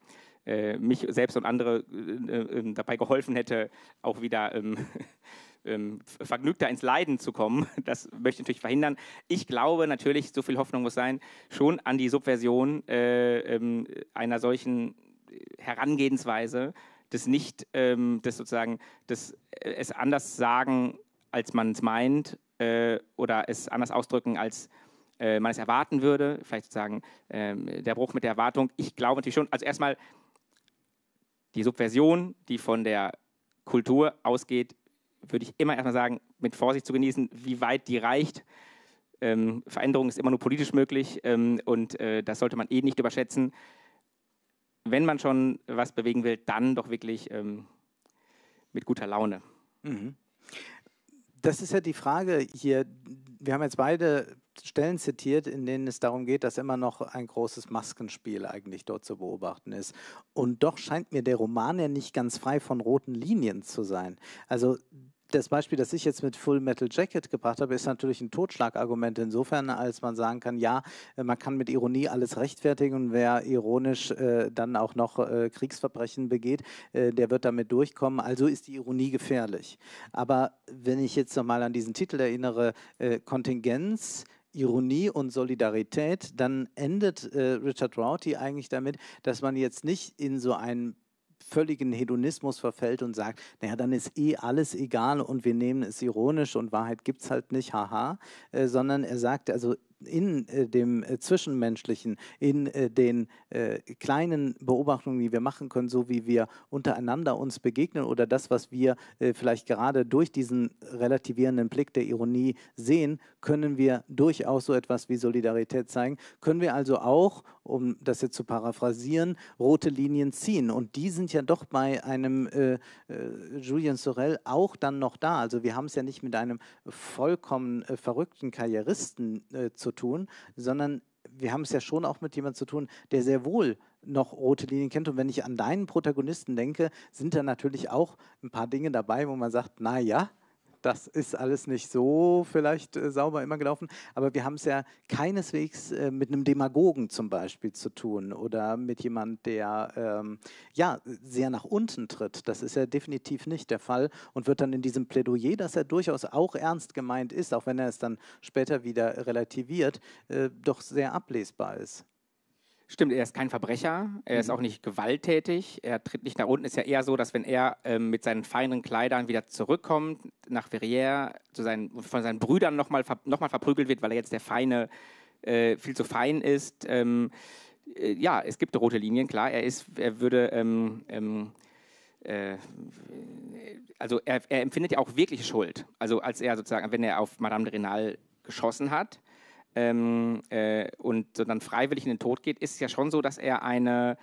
äh, mich selbst und andere äh, äh ähm, dabei geholfen hätte, auch wieder ähm, *laughs* ähm vergnügter ins Leiden zu kommen. *laughs* Das möchte ich natürlich verhindern. Ich glaube natürlich, so viel Hoffnung muss sein, schon an die Subversion äh, ähm, einer solchen äh, Herangehensweise, des nicht, des sozusagen, des es anders sagen, als man es meint, oder es anders ausdrücken, als man es erwarten würde. Vielleicht sozusagen der Bruch mit der Erwartung. Ich glaube natürlich schon, also erstmal die Subversion, die von der Kultur ausgeht, würde ich immer erstmal sagen, mit Vorsicht zu genießen, wie weit die reicht. Ähm, Veränderung ist immer nur politisch möglich ähm, und äh, das sollte man eh nicht überschätzen. Wenn man schon was bewegen will, dann doch wirklich ähm, mit guter Laune.
Mhm. Das ist ja die Frage hier. Wir haben jetzt beide Stellen zitiert, in denen es darum geht, dass immer noch ein großes Maskenspiel eigentlich dort zu beobachten ist. Und doch scheint mir der Roman ja nicht ganz frei von roten Linien zu sein. Also das Beispiel, das ich jetzt mit Full Metal Jacket gebracht habe, ist natürlich ein Totschlagargument insofern, als man sagen kann, ja, man kann mit Ironie alles rechtfertigen und wer ironisch äh, dann auch noch äh, Kriegsverbrechen begeht, äh, der wird damit durchkommen. Also ist die Ironie gefährlich. Aber wenn ich jetzt nochmal an diesen Titel erinnere, äh, Kontingenz, Ironie und Solidarität, dann endet äh, Richard Rorty eigentlich damit, dass man jetzt nicht in so einen völligen Hedonismus verfällt und sagt, naja, dann ist eh alles egal und wir nehmen es ironisch und Wahrheit gibt es halt nicht, haha, äh, sondern er sagt, also in äh, dem äh, Zwischenmenschlichen, in äh, den kleinen Beobachtungen, die wir machen können, so wie wir untereinander uns begegnen oder das, was wir vielleicht gerade durch diesen relativierenden Blick der Ironie sehen, können wir durchaus so etwas wie Solidarität zeigen. Können wir also auch, um das jetzt zu paraphrasieren, rote Linien ziehen. Und die sind ja doch bei einem äh, äh, Julien Sorel auch dann noch da. Also wir haben es ja nicht mit einem vollkommen äh, verrückten Karrieristen zu tun, sondern wir haben es ja schon auch mit jemandem zu tun, der sehr wohl noch rote Linien kennt. Und wenn ich an deinen Protagonisten denke, sind da natürlich auch ein paar Dinge dabei, wo man sagt, na ja, das ist alles nicht so vielleicht äh, sauber immer gelaufen, aber wir haben es ja keineswegs äh, mit einem Demagogen zum Beispiel zu tun oder mit jemandem, der ähm, ja sehr nach unten tritt. Das ist ja definitiv nicht der Fall und wird dann in diesem Plädoyer, dass er durchaus auch ernst gemeint ist, auch wenn er es dann später wieder relativiert, äh, doch sehr ablesbar ist. Stimmt, er ist kein Verbrecher, er
ist mhm. auch nicht gewalttätig, er tritt nicht nach unten. Es Ist ja eher so, dass wenn er ähm, mit seinen feinen Kleidern wieder zurückkommt, nach Verrières, zu seinen, von seinen Brüdern nochmal ver noch verprügelt wird, weil er jetzt der Feine äh, viel zu fein ist. Ähm, äh, ja, es gibt rote Linien, klar, er ist, er würde. Ähm, ähm äh, also er, er, empfindet ja auch wirklich Schuld. Also als er sozusagen, wenn er auf Madame de Renal geschossen hat, ähm, äh, und dann freiwillig in den Tod geht, ist es ja schon so, dass er eine,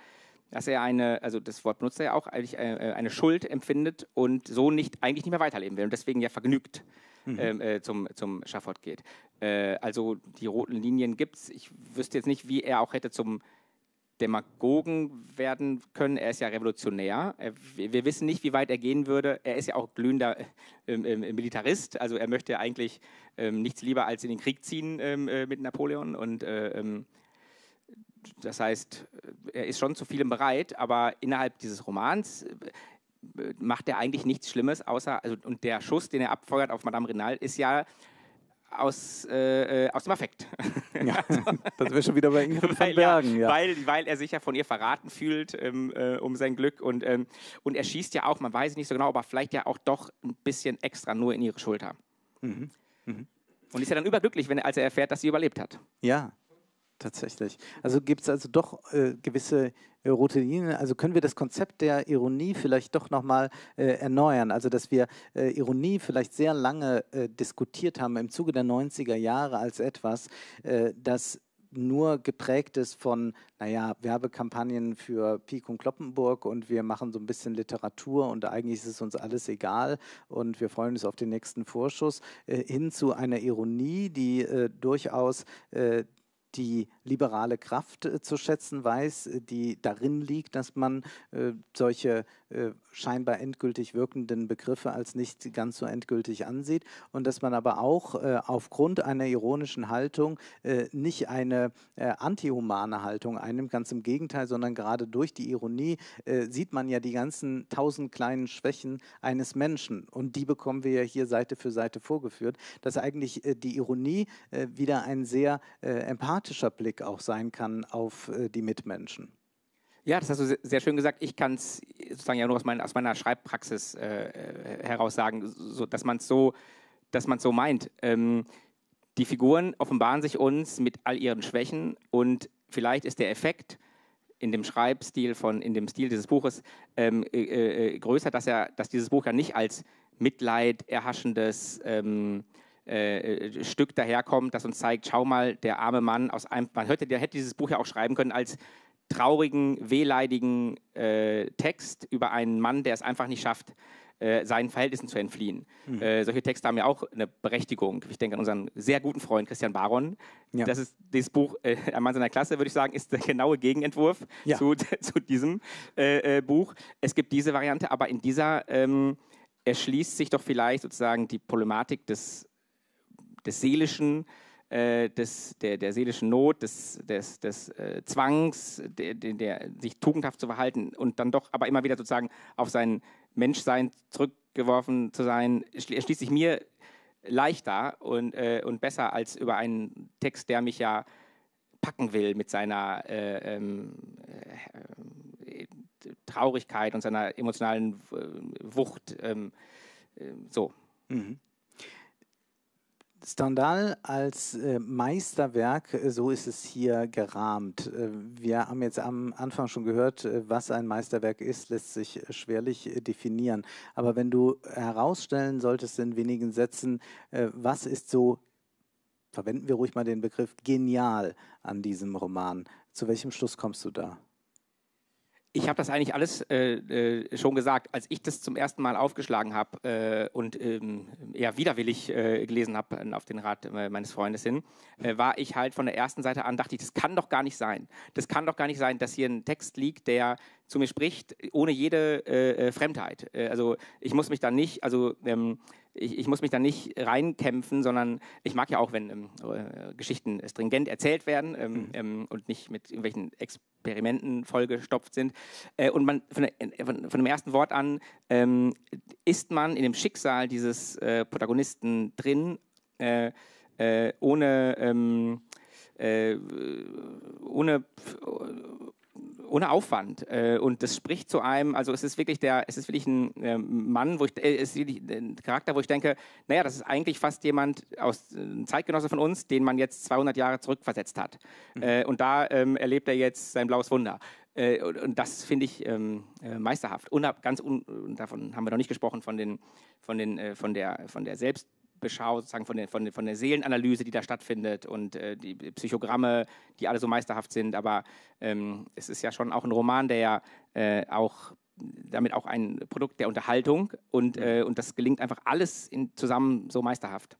dass er eine, also das Wort benutzt er ja auch, eigentlich eine, äh, äh, eine Schuld empfindet und so nicht eigentlich nicht mehr weiterleben will und deswegen ja vergnügt mhm. Ähm, äh, zum, zum Schafott geht. Äh, also die roten Linien gibt es. Ich wüsste jetzt nicht, wie er auch hätte zum Demagogen werden können. Er ist ja revolutionär. wir wissen nicht, wie weit er gehen würde. Er ist ja auch glühender ähm, ähm, Militarist. Also er möchte eigentlich ähm, nichts lieber als in den Krieg ziehen äh, mit Napoleon. Und äh, das heißt, er ist schon zu vielem bereit. Aber innerhalb dieses Romans äh, macht er eigentlich nichts Schlimmes, außer also und der Schuss, den er abfeuert auf Madame Renal, ist ja aus, äh, äh, aus dem Affekt. Ja, *laughs* *laughs* also,
das wäre schon wieder bei Ingrid *laughs* weil, Bergen. Ja.
Weil, weil er sich ja von ihr verraten fühlt ähm, äh, um sein Glück und, ähm, und er schießt ja auch, man weiß nicht so genau, aber vielleicht ja auch doch ein bisschen extra nur in ihre Schulter.
Mhm. Mhm.
Und ist ja dann überglücklich, wenn, als er erfährt, dass sie überlebt hat.
Ja, tatsächlich. Also gibt es also doch äh, gewisse äh, rote Linien. Also können wir das Konzept der Ironie vielleicht doch nochmal äh, erneuern? Also dass wir äh, Ironie vielleicht sehr lange äh, diskutiert haben im Zuge der 90er Jahre als etwas, äh, das nur geprägt ist von, naja, Werbekampagnen für Pik und Kloppenburg und wir machen so ein bisschen Literatur und eigentlich ist es uns alles egal und wir freuen uns auf den nächsten Vorschuss, äh, hin zu einer Ironie, die äh, durchaus äh, die liberale Kraft äh, zu schätzen weiß, äh, die darin liegt, dass man äh, solche scheinbar endgültig wirkenden Begriffe als nicht ganz so endgültig ansieht und dass man aber auch aufgrund einer ironischen Haltung nicht eine antihumane Haltung einnimmt, ganz im Gegenteil, sondern gerade durch die Ironie sieht man ja die ganzen tausend kleinen Schwächen eines Menschen und die bekommen wir ja hier Seite für Seite vorgeführt, dass eigentlich die Ironie wieder ein sehr empathisches empathischer Blick auch sein kann auf äh, die Mitmenschen.
Ja, das hast du sehr schön gesagt. Ich kann es sozusagen ja nur aus, mein, aus meiner Schreibpraxis äh, äh heraus sagen, so, dass man es so, so meint. Ähm, die Figuren offenbaren sich uns mit all ihren Schwächen und vielleicht ist der Effekt in dem Schreibstil von, in dem Stil dieses Buches ähm, äh, äh, größer, dass er, dass dieses Buch ja nicht als Mitleid erhaschendes ähm, äh, äh, Stück daherkommt, das uns zeigt, schau mal, der arme Mann aus einem, man hätte, der hätte dieses Buch ja auch schreiben können als traurigen, wehleidigen äh, Text über einen Mann, der es einfach nicht schafft, äh, seinen Verhältnissen zu entfliehen. Mhm. Äh, solche Texte haben ja auch eine Berechtigung. Ich denke an unseren sehr guten Freund Christian Baron. Ja. Das ist dieses Buch äh, Ein Mann seiner Klasse, würde ich sagen, ist der genaue Gegenentwurf ja. zu, *laughs* zu, diesem äh, Buch. Es gibt diese Variante, aber in dieser ähm, erschließt sich doch vielleicht sozusagen die Problematik des des seelischen, äh, des, der, der seelischen Not, des, des, des äh, Zwangs, der, der, der, sich tugendhaft zu verhalten und dann doch aber immer wieder sozusagen auf sein Menschsein zurückgeworfen zu sein, erschließt sich mir leichter und, äh, und besser als über einen Text, der mich ja packen will mit seiner äh, ähm, äh, Traurigkeit und seiner
emotionalen Wucht. Ähm, äh, so. Mhm. Stendhal als äh, Meisterwerk, äh, so ist es hier gerahmt. Äh, wir haben jetzt am Anfang schon gehört, äh, was ein Meisterwerk ist, lässt sich schwerlich definieren. Aber wenn du herausstellen solltest in wenigen Sätzen, was ist so, verwenden wir ruhig mal den Begriff genial an diesem Roman, zu welchem Schluss kommst du da?
ich habe das eigentlich alles äh, äh, schon gesagt. Als ich das zum ersten Mal aufgeschlagen habe äh, und ähm, ja widerwillig äh, gelesen habe äh, auf den Rat äh, meines Freundes hin, war ich halt von der ersten Seite an, dachte ich, das kann doch gar nicht sein. Das kann doch gar nicht sein, dass hier ein Text liegt, der zu mir spricht, ohne jede Fremdheit. also ich muss mich da nicht, also ähm, ich, ich, muss mich da nicht reinkämpfen, sondern ich mag ja auch, wenn ähm, äh, Geschichten stringent erzählt werden ähm, mhm. ähm, und nicht mit irgendwelchen Experimenten vollgestopft sind. Äh, und man von, der, äh, von, von, dem ersten Wort an ähm, ist man in dem Schicksal dieses äh, Protagonisten drin, äh, äh, ohne, ähm, ohne ohne Aufwand. Äh, und das spricht zu einem, also es ist wirklich der, es ist wirklich ein ähm, Mann, wo ich, äh, es ist ein Charakter, wo ich denke, naja, das ist eigentlich fast jemand aus äh, ein Zeitgenosse von uns, den man jetzt 200 Jahre zurückversetzt hat. Mhm. und da ähm, erlebt er jetzt sein blaues Wunder. Und, das finde ich ähm, meisterhaft. Unab, ganz un, davon haben wir noch nicht gesprochen von den, von den, von der, von der Selbst Beschau, sozusagen von der, von, von der Seelenanalyse, die da stattfindet und äh, die Psychogramme, die alle so meisterhaft sind. Aber ähm, es ist ja schon auch ein Roman, der ja äh, auch damit auch ein Produkt der Unterhaltung und, mhm. äh, und das gelingt einfach alles in, zusammen so meisterhaft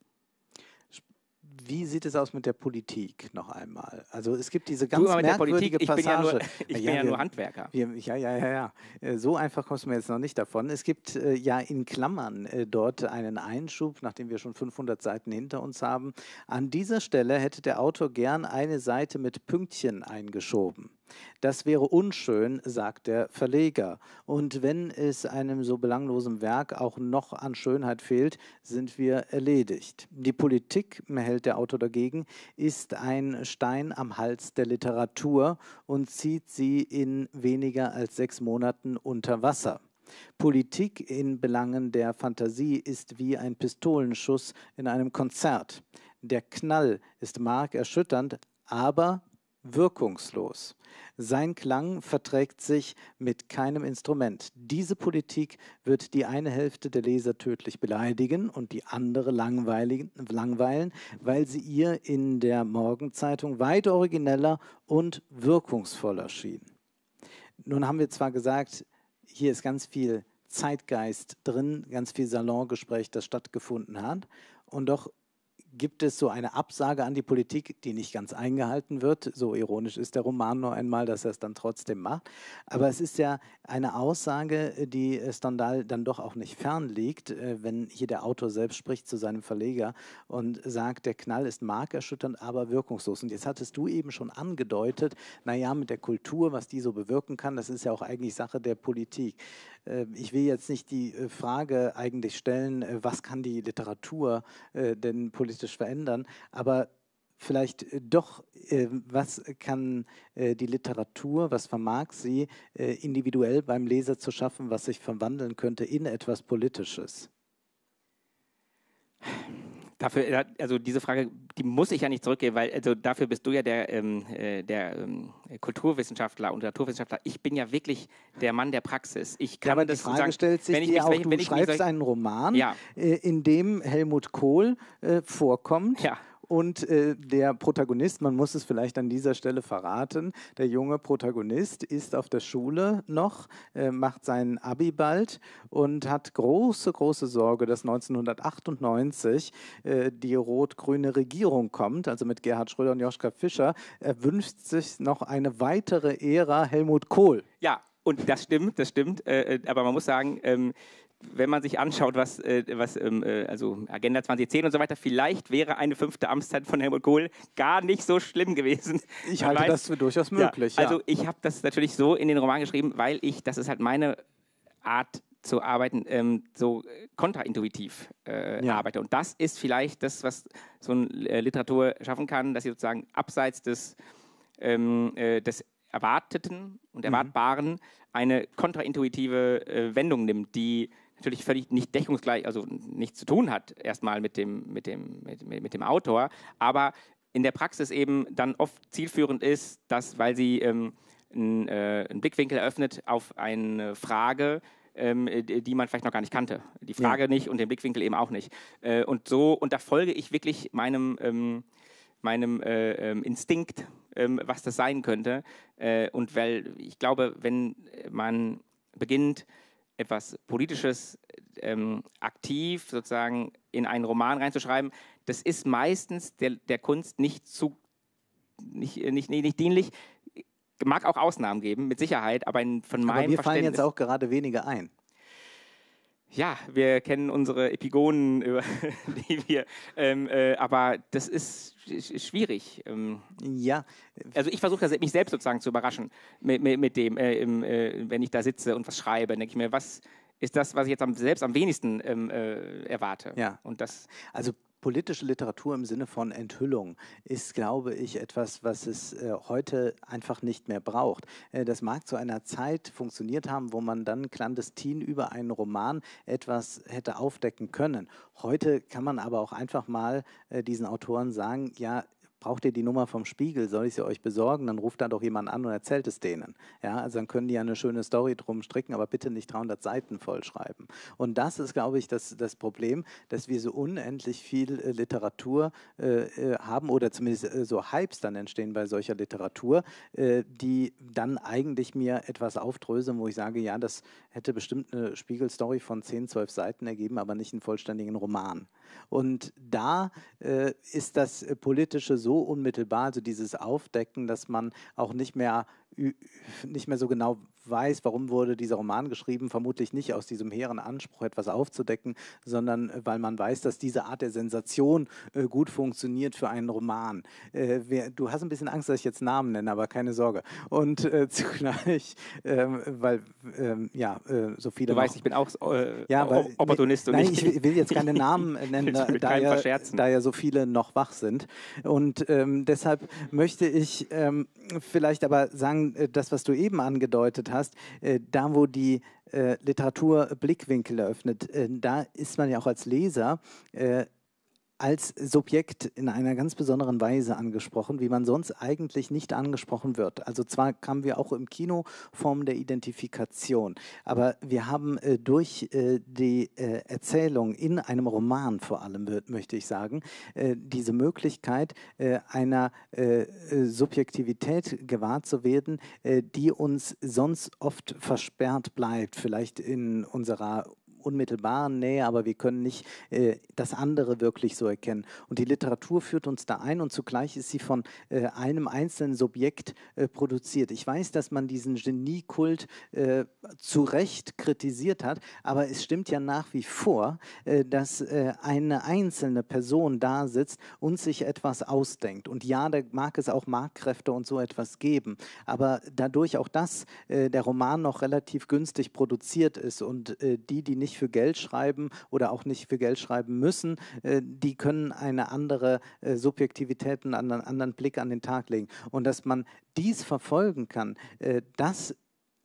wie sieht es aus mit der Politik noch einmal? Also es gibt diese ganz du, merkwürdige Politik, ich Passage. Bin ja nur, *laughs* ich ja, bin ja, wir, nur Handwerker. Wir, ja, ja, ja, ja. Äh, so einfach kommst du mir jetzt noch nicht davon. Es gibt äh, ja in Klammern äh, dort einen Einschub, nachdem wir schon 500 Seiten hinter uns haben. An dieser Stelle hätte der Autor gern eine Seite mit Pünktchen eingeschoben. Das wäre unschön, sagt der Verleger. Und wenn es einem so belanglosen Werk auch noch an Schönheit fehlt, sind wir erledigt. Die Politik, hält der Autor dagegen, ist ein Stein am Hals der Literatur und zieht sie in weniger als sechs Monaten unter Wasser. Politik in Belangen der Fantasie ist wie ein Pistolenschuss in einem Konzert. Der Knall ist markerschütternd, aber wirkungslos. Sein Klang verträgt sich mit keinem Instrument. Diese Politik wird die eine Hälfte der Leser tödlich beleidigen und die andere langweilen, weil sie ihr in der Morgenzeitung weit origineller und wirkungsvoller schien. Nun haben wir zwar gesagt, hier ist ganz viel Zeitgeist drin, ganz viel Salongespräch, das stattgefunden hat. Und doch gibt es so eine Absage an die Politik, die nicht ganz eingehalten wird. So ironisch ist der Roman nur einmal, dass er es dann trotzdem macht. Aber es ist ja eine Aussage, die äh, Stendhal dann doch auch nicht fern liegt, äh, wenn hier der Autor selbst spricht zu seinem Verleger und sagt, der Knall ist markerschütternd, aber wirkungslos. Und jetzt hattest du eben schon angedeutet, naja, mit der Kultur, was die so bewirken kann, das ist ja auch eigentlich Sache der Politik. Ähm, ich will jetzt nicht die äh, Frage eigentlich stellen, äh, was kann die Literatur äh, denn politisch verändern, aber vielleicht doch, ähm, was kann die Literatur, was vermag sie individuell beim Leser zu schaffen, was sich verwandeln könnte in etwas Politisches?
Dafür, äh, also diese Frage, die muss ich ja nicht zurückgeben, weil also dafür bist du ja der, ähm, äh, der ähm, Kulturwissenschaftler und Naturwissenschaftler. Ich bin ja wirklich der Mann der Praxis. Ich kann ja, aber die Frage sagen, stellt sich wenn ich mich, auch, wenn, du wenn schreibst ich schreibst einen
Roman, ja. äh, in dem Helmut Kohl äh, vorkommt ja. Und äh, der Protagonist, man muss es vielleicht an dieser Stelle verraten, der junge Protagonist ist auf der Schule noch, äh, macht seinen Abi bald und hat große, große Sorge, dass 1998 äh, die rot-grüne Regierung kommt, also mit Gerhard Schröder und Joschka Fischer. Er wünscht sich noch eine weitere Ära Helmut Kohl.
Ja, und das stimmt, das stimmt. Äh, äh, aber man muss sagen, ähm, wenn man sich anschaut, was, äh, was ähm, äh, also Agenda 2010 und so weiter, vielleicht wäre eine fünfte Amtszeit von Helmut Kohl gar nicht so schlimm gewesen. Ich man halte weiß, das für
durchaus möglich. Ja, ja. Also ich
habe das natürlich so in den Roman geschrieben, weil ich, das ist halt meine Art zu arbeiten, ähm, so kontraintuitiv äh, ja. arbeite. Und das ist vielleicht das, was so eine äh, Literatur schaffen kann, dass sie sozusagen abseits des, ähm, äh, des Erwarteten und mhm. Erwartbaren mhm. eine kontraintuitive äh, Wendung nimmt, die natürlich völlig nicht deckungsgleich, also nichts zu tun hat erstmal mit dem, mit dem, mit, mit dem Autor, aber in der Praxis eben dann oft zielführend ist, dass, weil sie ähm, einen, äh, einen Blickwinkel eröffnet auf eine Frage, ähm, die man vielleicht noch gar nicht kannte. Die Frage ja. nicht und den Blickwinkel eben auch nicht. Äh, und so, und da folge ich wirklich meinem, ähm, meinem äh, ähm, Instinkt, ähm, was das sein könnte. Äh, und weil ich glaube, wenn man beginnt, etwas Politisches ähm, aktiv sozusagen in einen Roman reinzuschreiben, das ist meistens der, der Kunst nicht zu nicht, nicht, äh, nicht, nicht dienlich. Mag auch Ausnahmen geben, mit Sicherheit, aber von meinem aber mir Verständnis... mir fallen jetzt auch
gerade wenige ein.
Ja, wir kennen unsere Epigonen, *laughs* über die wir, ähm, äh, aber das ist schwierig. Ähm, ja. Also ich versuche mich selbst sozusagen zu überraschen mit, mit, mit dem, äh, im, äh, wenn ich da sitze und was schreibe, denke ich mir, was
ist das, was ich jetzt
am, selbst am wenigsten ähm, äh, erwarte. Ja.
Und das. Also politische Literatur im Sinne von Enthüllung ist, glaube ich, etwas, was es äh, heute einfach nicht mehr braucht. Äh, das mag zu einer Zeit funktioniert haben, wo man dann clandestin über einen Roman etwas hätte aufdecken können. Heute kann man aber auch einfach mal äh, diesen Autoren sagen, ja, braucht ihr die Nummer vom Spiegel, soll ich sie euch besorgen? Dann ruft da doch jemand an und erzählt es denen. Ja, also dann können die ja eine schöne Story drum stricken, aber bitte nicht 300 Seiten vollschreiben. Und das ist, glaube ich, das, das Problem, dass wir so unendlich viel äh, Literatur äh, äh haben oder zumindest äh, so Hypes dann entstehen bei solcher Literatur, äh, die dann eigentlich mir etwas aufdröseln, wo ich sage, ja, das hätte bestimmt eine Spiegelstory von 10, 12 Seiten ergeben, aber nicht einen vollständigen Roman. Und da äh, ist das Politische so unmittelbar, also dieses Aufdecken, dass man auch nicht mehr, nicht mehr so genau weiß, warum wurde dieser Roman geschrieben, vermutlich nicht aus diesem hehren Anspruch, etwas aufzudecken, sondern äh, weil man weiß, dass diese Art der Sensation äh, gut funktioniert für einen Roman. Äh, wer, du hast ein bisschen Angst, dass ich jetzt Namen nenne, aber keine Sorge. Und äh, *laughs* zugleich, ähm, weil ähm, ja, äh, so viele. Du weißt, ich bin auch
äh, ja, weil, Opportunist. Nee, nein, ich will, will jetzt keine *laughs*
Namen nennen, da, da, ja, da, ja, so viele noch wach sind. Und ähm, deshalb möchte ich ähm, vielleicht aber sagen, das, was du eben angedeutet hast, hast, äh, da wo die äh, Literatur Blickwinkel eröffnet, äh, da ist man ja auch als Leser als Subjekt in einer ganz besonderen Weise angesprochen, wie man sonst eigentlich nicht angesprochen wird. Also zwar kamen wir auch im Kino Formen der Identifikation, aber wir haben äh, durch äh, die äh, Erzählung in einem Roman vor allem, wird, möchte ich sagen, äh, diese Möglichkeit äh, einer äh, Subjektivität gewahrt zu werden, die uns sonst oft versperrt bleibt, vielleicht in unserer unmittelbaren Nähe, aber wir können nicht äh, das andere wirklich so erkennen. Und die Literatur führt uns da ein und zugleich ist sie von äh, einem einzelnen Subjekt äh, produziert. Ich weiß, dass man diesen Geniekult äh, zu Recht kritisiert hat, aber es stimmt ja nach wie vor, äh, dass äh, eine einzelne Person da sitzt und sich etwas ausdenkt. Und ja, da mag es auch Marktkräfte und so etwas geben, aber dadurch auch das, der Roman noch relativ günstig produziert ist und die, die nicht nicht für Geld schreiben oder auch nicht für Geld schreiben müssen, äh, die können eine andere äh, Subjektivität, einen anderen, anderen Blick an den Tag legen. Und dass man dies verfolgen kann, äh, das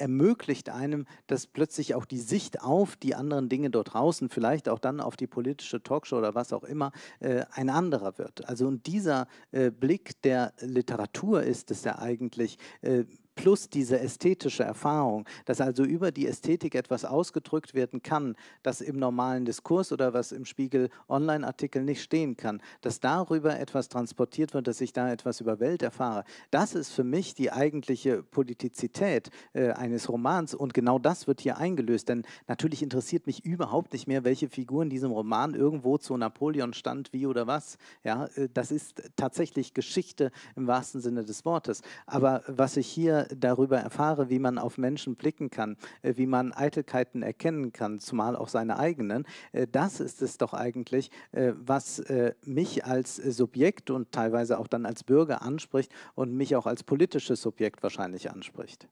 ermöglicht einem, dass plötzlich auch die Sicht auf die anderen Dinge dort draußen, vielleicht auch dann auf die politische Talkshow oder was auch immer, äh, ein anderer wird. Also und dieser äh, Blick der Literatur ist es ja eigentlich. Äh, plus diese ästhetische Erfahrung, dass also über die Ästhetik etwas ausgedrückt werden kann, das im normalen Diskurs oder was im Spiegel Online-Artikel nicht stehen kann, dass darüber etwas transportiert wird, dass ich da etwas über Welt erfahre. Das ist für mich die eigentliche Politizität äh, eines Romans und genau das wird hier eingelöst, denn natürlich interessiert mich überhaupt nicht mehr, welche Figur in diesem Roman irgendwo zu Napoleon stand, wie oder was. Ja, äh, das ist tatsächlich Geschichte im wahrsten Sinne des Wortes. Aber was ich hier darüber erfahre, wie man auf Menschen blicken kann, äh, wie man Eitelkeiten erkennen kann, zumal auch seine eigenen, äh, das ist es doch eigentlich, äh, was mich als Subjekt und teilweise auch dann als Bürger anspricht und mich auch als politisches Subjekt wahrscheinlich anspricht.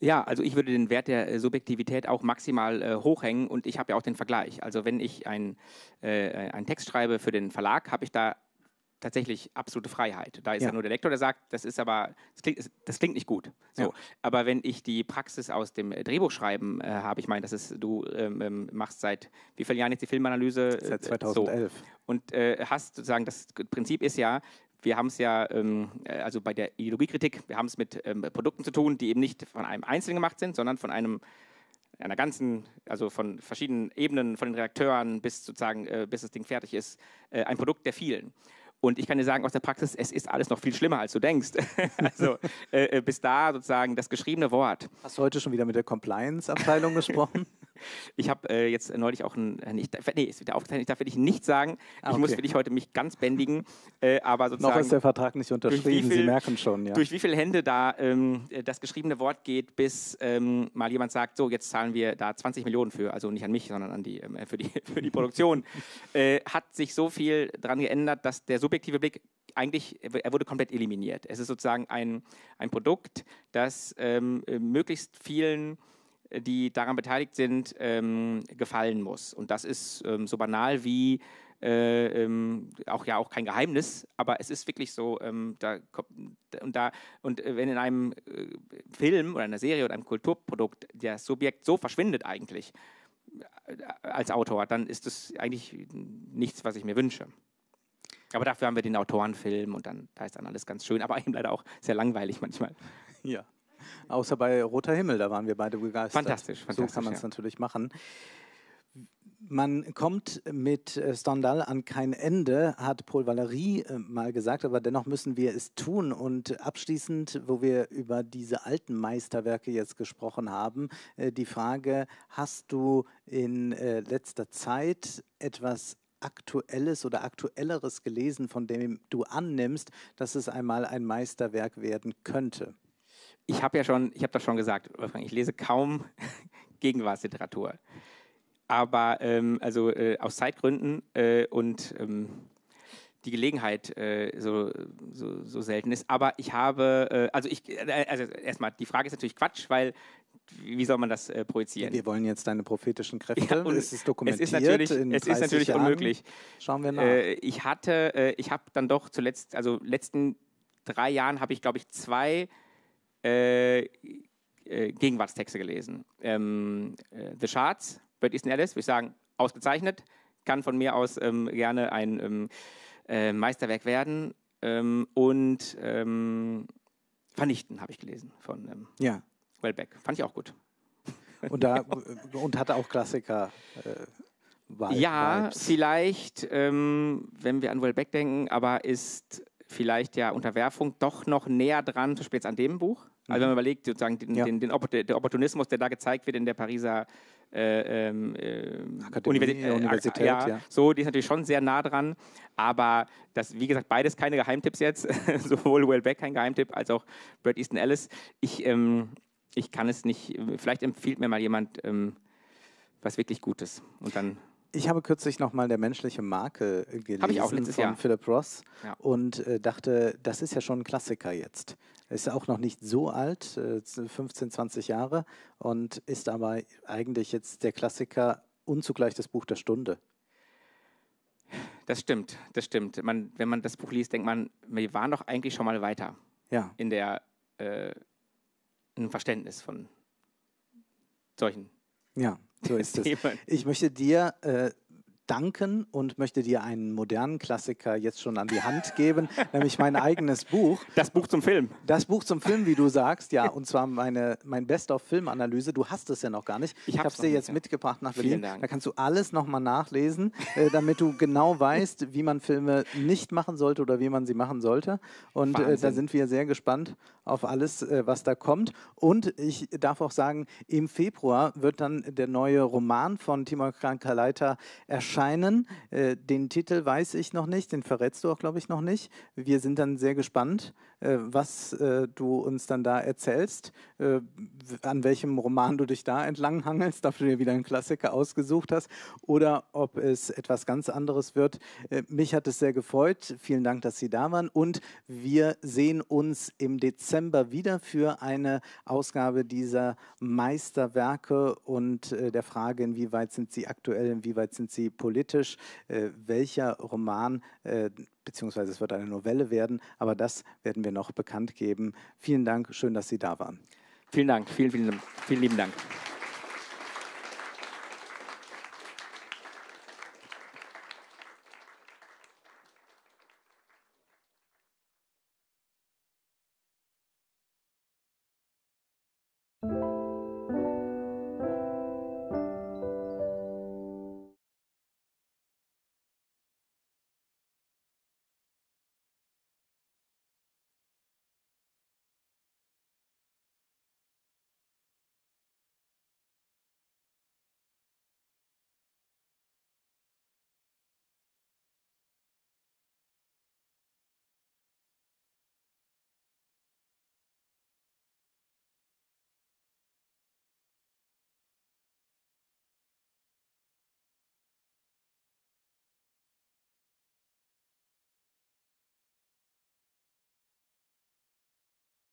Ja, also ich würde den Wert der Subjektivität auch maximal äh, hochhängen und ich habe ja auch den Vergleich. Also wenn ich ein, äh, einen Text schreibe für den Verlag, habe ich da tatsächlich absolute Freiheit. Da ist ja. ja, nur der Lektor, der sagt, das ist aber, das klingt, das klingt nicht gut. So. Ja. Aber wenn ich die Praxis aus dem Drehbuchschreiben äh, habe, ich meine, das ist, du ähm, ähm machst seit wie vielen Jahren jetzt die Filmanalyse? Seit 2011. Äh, äh, so. Und äh, hast sozusagen, das Prinzip ist ja, wir haben es ja, ähm, äh, also bei der Ideologiekritik, wir haben es mit ähm, Produkten zu tun, die eben nicht von einem Einzelnen gemacht sind, sondern von einem einer ganzen, also von verschiedenen Ebenen, von den Redakteuren bis sozusagen, äh, bis das Ding fertig ist, äh, ein Produkt der vielen. Und ich kann dir sagen aus der Praxis, es ist alles noch viel schlimmer, als du denkst. *laughs* also äh, äh, bis da sozusagen das geschriebene Wort.
Hast du heute schon wieder mit der Compliance-Abteilung *laughs* gesprochen?
Ich habe äh, jetzt neulich auch ein, äh, nicht, nee, ist wieder aufgezeichnet, darf ich nichts sagen. Ah, okay. Ich muss, für dich heute mich ganz bändigen, äh, aber sozusagen. Noch ist der
Vertrag nicht unterschrieben, viel, Sie merken schon, ja. Durch wie
viele Hände da ähm, äh, das geschriebene Wort geht, bis ähm, mal jemand sagt, so, jetzt zahlen wir da 20 Millionen für, also nicht an mich, sondern an die, ähm, äh, für, die *laughs* für die Produktion, äh, hat sich so viel dran geändert, dass der subjektive Blick eigentlich, er wurde komplett eliminiert. Es ist sozusagen ein, ein Produkt, das ähm, möglichst vielen die daran beteiligt sind, ähm, gefallen muss. Und das ist ähm, so banal wie äh, ähm, auch ja auch kein Geheimnis, aber es ist wirklich so, ähm, da kommt, und da und äh, wenn in einem äh, Film oder einer Serie oder einem Kulturprodukt das Subjekt so verschwindet eigentlich äh, als Autor, dann ist das eigentlich nichts, was ich mir wünsche. Aber dafür haben wir den Autorenfilm und dann da ist dann alles ganz schön, aber *laughs* eben leider auch sehr langweilig manchmal.
Ja. *laughs* Außer bei Roter Himmel, da waren wir beide begeistert. Fantastisch, fantastisch. So kann man es ja. natürlich machen. Man kommt mit äh, Stendhal an kein Ende, hat Paul Valéry äh, mal gesagt, aber dennoch müssen wir es tun. Und abschließend, wo wir über diese alten Meisterwerke jetzt gesprochen haben, äh, die Frage, hast du in letzter Zeit etwas Aktuelles oder Aktuelleres gelesen, von dem du annimmst, dass es einmal ein Meisterwerk werden könnte?
ich habe ja schon, ich habe das schon gesagt, ich lese kaum *laughs* Gegenwartsliteratur. Aber ähm, also äh, aus Zeitgründen äh, und ähm, die Gelegenheit äh, so, so, so, selten ist. Aber ich habe, äh, also ich, äh, also erstmal, die Frage ist natürlich Quatsch, weil wie soll man das äh, projizieren? Wir
wollen jetzt deine prophetischen Kräfte. Ja, und es ist dokumentiert. Es ist natürlich, es ist natürlich unmöglich.
Schauen wir nach. ich hatte, ich habe dann doch zuletzt, also letzten drei Jahren habe ich, glaube ich, zwei äh, äh, Gegenwartstexte gelesen. Ähm, äh, The Shards, Bert Easton Ellis, würde ich sagen, ausgezeichnet. Kann von mir aus ähm, gerne ein ähm, äh, Meisterwerk werden. Ähm, und ähm, Vernichten habe ich gelesen von ja. Wellbeck. Fand ich auch gut.
*laughs* Und, da, *laughs* und hatte auch Klassiker. Äh, Vibe, ja,
vielleicht, ähm, wenn wir an Wellbeck denken, aber ist vielleicht ja Unterwerfung doch noch näher dran, zum Beispiel jetzt an dem Buch. Also wenn man mhm. überlegt, sozusagen den, ja. den, den, den Opportunismus, der da gezeigt wird in der Pariser äh, äh, ähm, Universität, äh, Universität ja, ja, so, die ist natürlich schon sehr nah dran. Aber das, wie gesagt, beides keine Geheimtipps jetzt. *laughs* Sowohl Wellbeck kein Geheimtipp als auch Brad Easton Ellis. Ich, ähm, ich kann es nicht. Vielleicht empfiehlt mir mal jemand ähm, was wirklich Gutes. Und dann
ich habe kürzlich nochmal der menschliche Marke gelesen äh, ich auch letztes von Jahr. Philip Ross ja. und äh, dachte, das ist ja schon ein Klassiker jetzt. Ist auch noch nicht so alt, äh, 15, 20 Jahre und ist aber eigentlich jetzt der Klassiker und zugleich das Buch der Stunde.
Das stimmt, das stimmt. Man, wenn man das Buch liest, denkt man, wir waren doch eigentlich schon mal weiter ja. in der äh, im Verständnis von solchen ja. So
ist es. *laughs* Ich möchte dir äh, danken und möchte dir einen modernen Klassiker jetzt schon an die Hand geben, *laughs* nämlich mein eigenes Buch. Das Buch zum Film. Das Buch zum Film, wie du sagst, ja, und zwar meine, mein Best of Film Analyse. Du hast es ja noch gar nicht. Ich, habe es dir jetzt ja. mitgebracht nach Berlin. Vielen Dank. Da kannst du alles nochmal nachlesen, äh, damit du genau weißt, wie man Filme nicht machen sollte oder wie man sie machen sollte. Und äh, da sind wir sehr gespannt auf alles, äh, was da kommt. Und ich darf auch sagen, im Februar wird dann der neue Roman von Timur Krankaleiter erscheinen erscheinen. Äh, den Titel weiß ich noch nicht, den verrätst du auch, glaube ich, noch nicht. Wir sind dann sehr gespannt, äh, was äh, du uns dann da erzählst, äh, an welchem Roman du dich da entlang hangelst, ob du dir wieder einen Klassiker ausgesucht hast oder ob es etwas ganz anderes wird. Äh, mich hat es sehr gefreut. Vielen Dank, dass Sie da waren und wir sehen uns im Dezember wieder für eine Ausgabe dieser Meisterwerke und der Frage, inwieweit sind sie aktuell, inwieweit sind sie politisch politisch, äh, welcher Roman äh, beziehungsweise es wird eine Novelle werden, aber das werden wir noch bekannt geben. Vielen Dank, schön, dass Sie da waren. Vielen Dank, vielen, vielen, vielen lieben Dank.